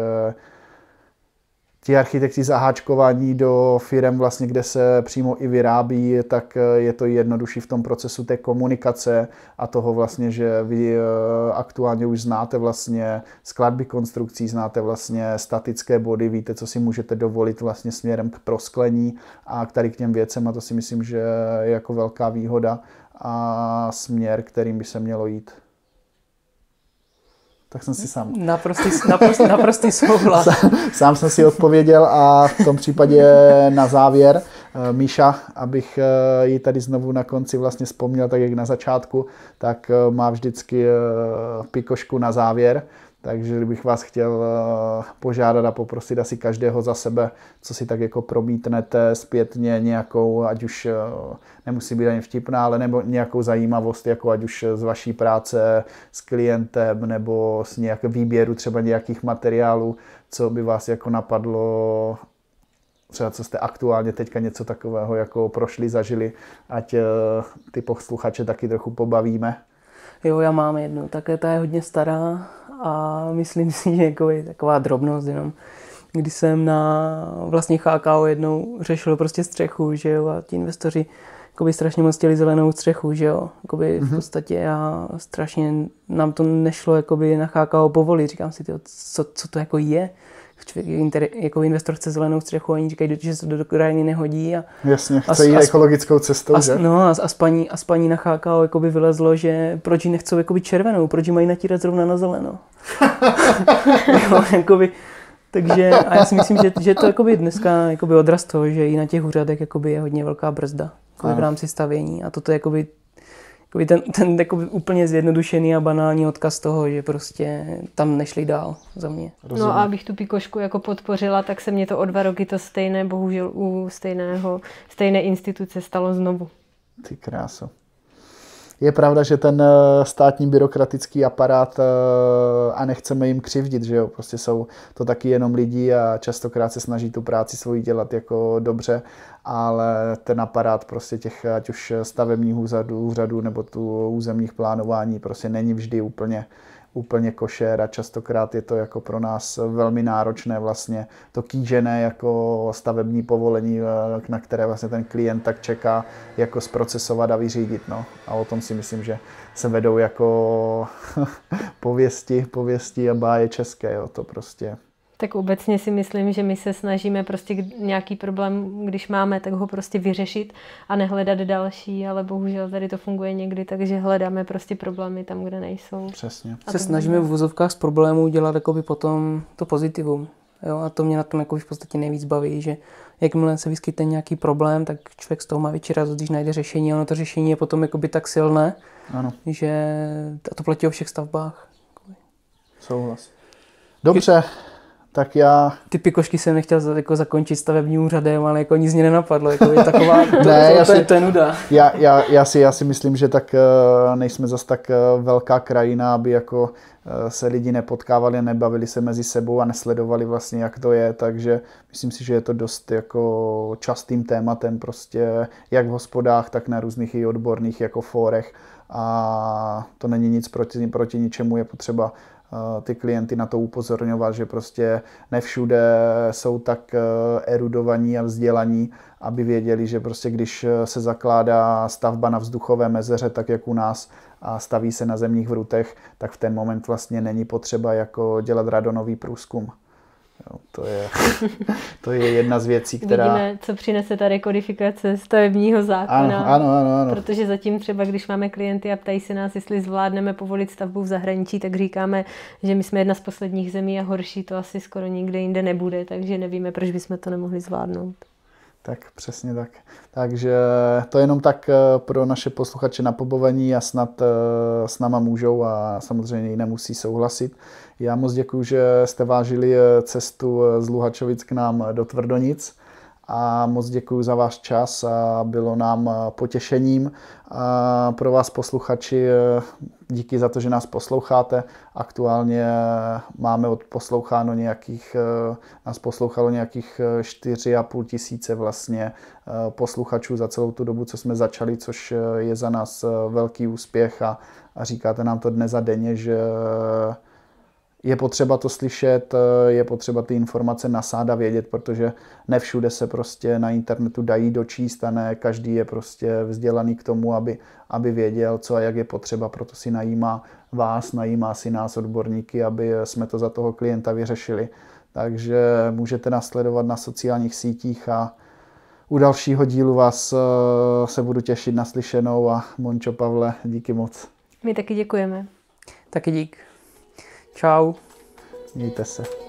ti architekti zaháčkování do firm, vlastně, kde se přímo i vyrábí, tak eh, je to jednodušší v tom procesu té komunikace a toho vlastně, že vy eh, aktuálně už znáte vlastně skladby konstrukcí, znáte vlastně statické body, víte, co si můžete dovolit vlastně směrem k prosklení a k tady k těm věcem a to si myslím, že je jako velká výhoda a směr, kterým by se mělo jít tak jsem si sám... Naprostý, naprostý, naprostý souhlas. Sám, sám jsem si odpověděl a v tom případě na závěr eh, Míša, abych eh, ji tady znovu na konci vlastně vzpomněl, tak jak na začátku, tak eh, má vždycky pikošku na závěr, takže kdybych vás chtěl eh, požádat a poprosit asi každého za sebe, co si tak jako promítnete zpětně nějakou, ať už eh, nemusí být ani vtipná, ale nebo nějakou zajímavost, jako ať už z vaší práce s klientem nebo s nějak výběru třeba nějakých materiálů, co by vás jako napadlo třeba co jste aktuálně teďka něco takového jako prošli, zažili, ať eh, ty posluchače taky trochu pobavíme. Jo, já mám jednu, tak ta je hodně stará a myslím si, že jako je taková drobnost jenom. Když jsem na vlastně HKO jednou řešil prostě střechu, že jo, a ti investoři by strašně moc chtěli zelenou střechu, že jo, jako by v mhm. podstatě já strašně nám to nešlo jako by na HKO povolit, říkám si, tyjo, co, co to jako je, inter, jako investor chce zelenou střechu a oni říkají, že se to do krajiny nehodí. A, Jasně, chce jít ekologickou cestou, a, že? No a, a, spaní, a spaní na chákao jakoby vylezlo, že proč ji nechcou jakoby červenou, proč ji mají natírat zrovna na zeleno. jo, jakoby, takže a já si myslím, že, že to jakoby dneska jakoby odraz toho, že i na těch úřadech jakoby je hodně velká brzda v rámci stavění a toto je jakoby Jakoby ten, ten jakoby úplně zjednodušený a banální odkaz toho, že prostě tam nešli dál za mě. Rozumím. No a abych tu pikošku jako podpořila, tak se mě to o dva roky to stejné, bohužel u stejného, stejné instituce stalo znovu. Ty kráso. Je pravda, že ten eh, státní byrokratický aparát eh, a nechceme jim křivdit, že jo, prostě jsou to taky jenom lidi a častokrát se snaží tu práci svoji dělat jako dobře, ale ten aparát prostě těch, ať už stavebních úřadů, úřadů nebo tu územních plánování prostě není vždy úplně úplně košer a častokrát je to jako pro nás velmi náročné vlastně to kýžené jako stavební povolení, eh, na které vlastně ten klient tak čeká jako zprocesovat a vyřídit. No. A o tom si myslím, že se vedou jako pověsti, pověsti a báje české. Jo. To prostě tak obecně si myslím, že my se snažíme prostě nějaký problém, když máme, tak ho prostě vyřešit a nehledat další, ale bohužel tady to funguje někdy, takže hledáme prostě problémy tam, kde nejsou. Přesně. A se snažíme v vozovkách z problémů dělat jakoby potom to pozitivum. Jo, a to mě na tom jako v podstatě nejvíc baví, že jakmile se vyskytne nějaký problém, tak člověk z toho má větší radost, když najde řešení a ono to řešení je potom jakoby tak silné, ano. že a to platí o všech stavbách. Souhlas. Dobře tak já... Ty pikošky jsem nechtěl za, jako zakončit stavebním úřadem, ale jako nic mě nenapadlo, jako je taková, to, ne, to, já si, to je nuda. já, já, já, si, já si myslím, že tak eh, nejsme zas tak eh, velká krajina, aby jako eh, se lidi nepotkávali, nebavili se mezi sebou a nesledovali vlastně, jak to je, takže myslím si, že je to dost jako častým tématem prostě jak v hospodách, tak na různých i odborných jako fórech a to není nic proti, proti ničemu, je potřeba ty klienty na to upozorňoval, že prostě nevšude jsou tak eh, erudovaní a vzdělaní, aby věděli, že prostě když eh, se zakládá stavba na vzduchové mezeře, tak jak u nás, a staví se na zemních vrutech, tak v ten moment vlastně není potřeba jako dělat radonový průzkum. Jo, no, to, je, to je jedna z věcí, která... Vidíme, co přinese ta rekodifikace stavebního zákona. Ano, ano, ano, ano. Protože zatím třeba, když máme klienty a ptají se nás, jestli zvládneme povolit stavbu v zahraničí, tak říkáme, že my jsme jedna z posledních zemí a horší to asi skoro nikde jinde nebude, takže nevíme, proč bychom to nemohli zvládnout. Tak přesně tak. Takže to jenom tak eh, pro naše posluchače na pobovení a snad eh, s náma můžou a samozřejmě i nemusí souhlasit. Já moc děkuji, že jste vážili eh, cestu eh, z Luhačovic k nám eh, do Tvrdonic a moc děkuji za váš čas a bylo nám potěšením. A pro vás posluchači díky za to, že nás posloucháte. Aktuálně máme odposloucháno nějakých, nás poslouchalo nějakých 4,5 tisíce vlastně posluchačů za celou tu dobu, co jsme začali, což je za nás velký úspěch a, a říkáte nám to dnes a denně, že je potřeba to slyšet, eh, je potřeba ty informace nasát a vědět, protože ne všude se prostě na internetu dají dočíst a ne každý je prostě vzdělaný k tomu, aby, aby věděl, co a jak je potřeba, proto si najímá vás, najímá si nás odborníky, aby jsme to za toho klienta vyřešili. Takže můžete nasledovat na sociálních sítích a u dalšího dílu vás eh, se budu těšit na slyšenou a Mončo Pavle, díky moc. My taky děkujeme. Taky dík. Čau, mějte se.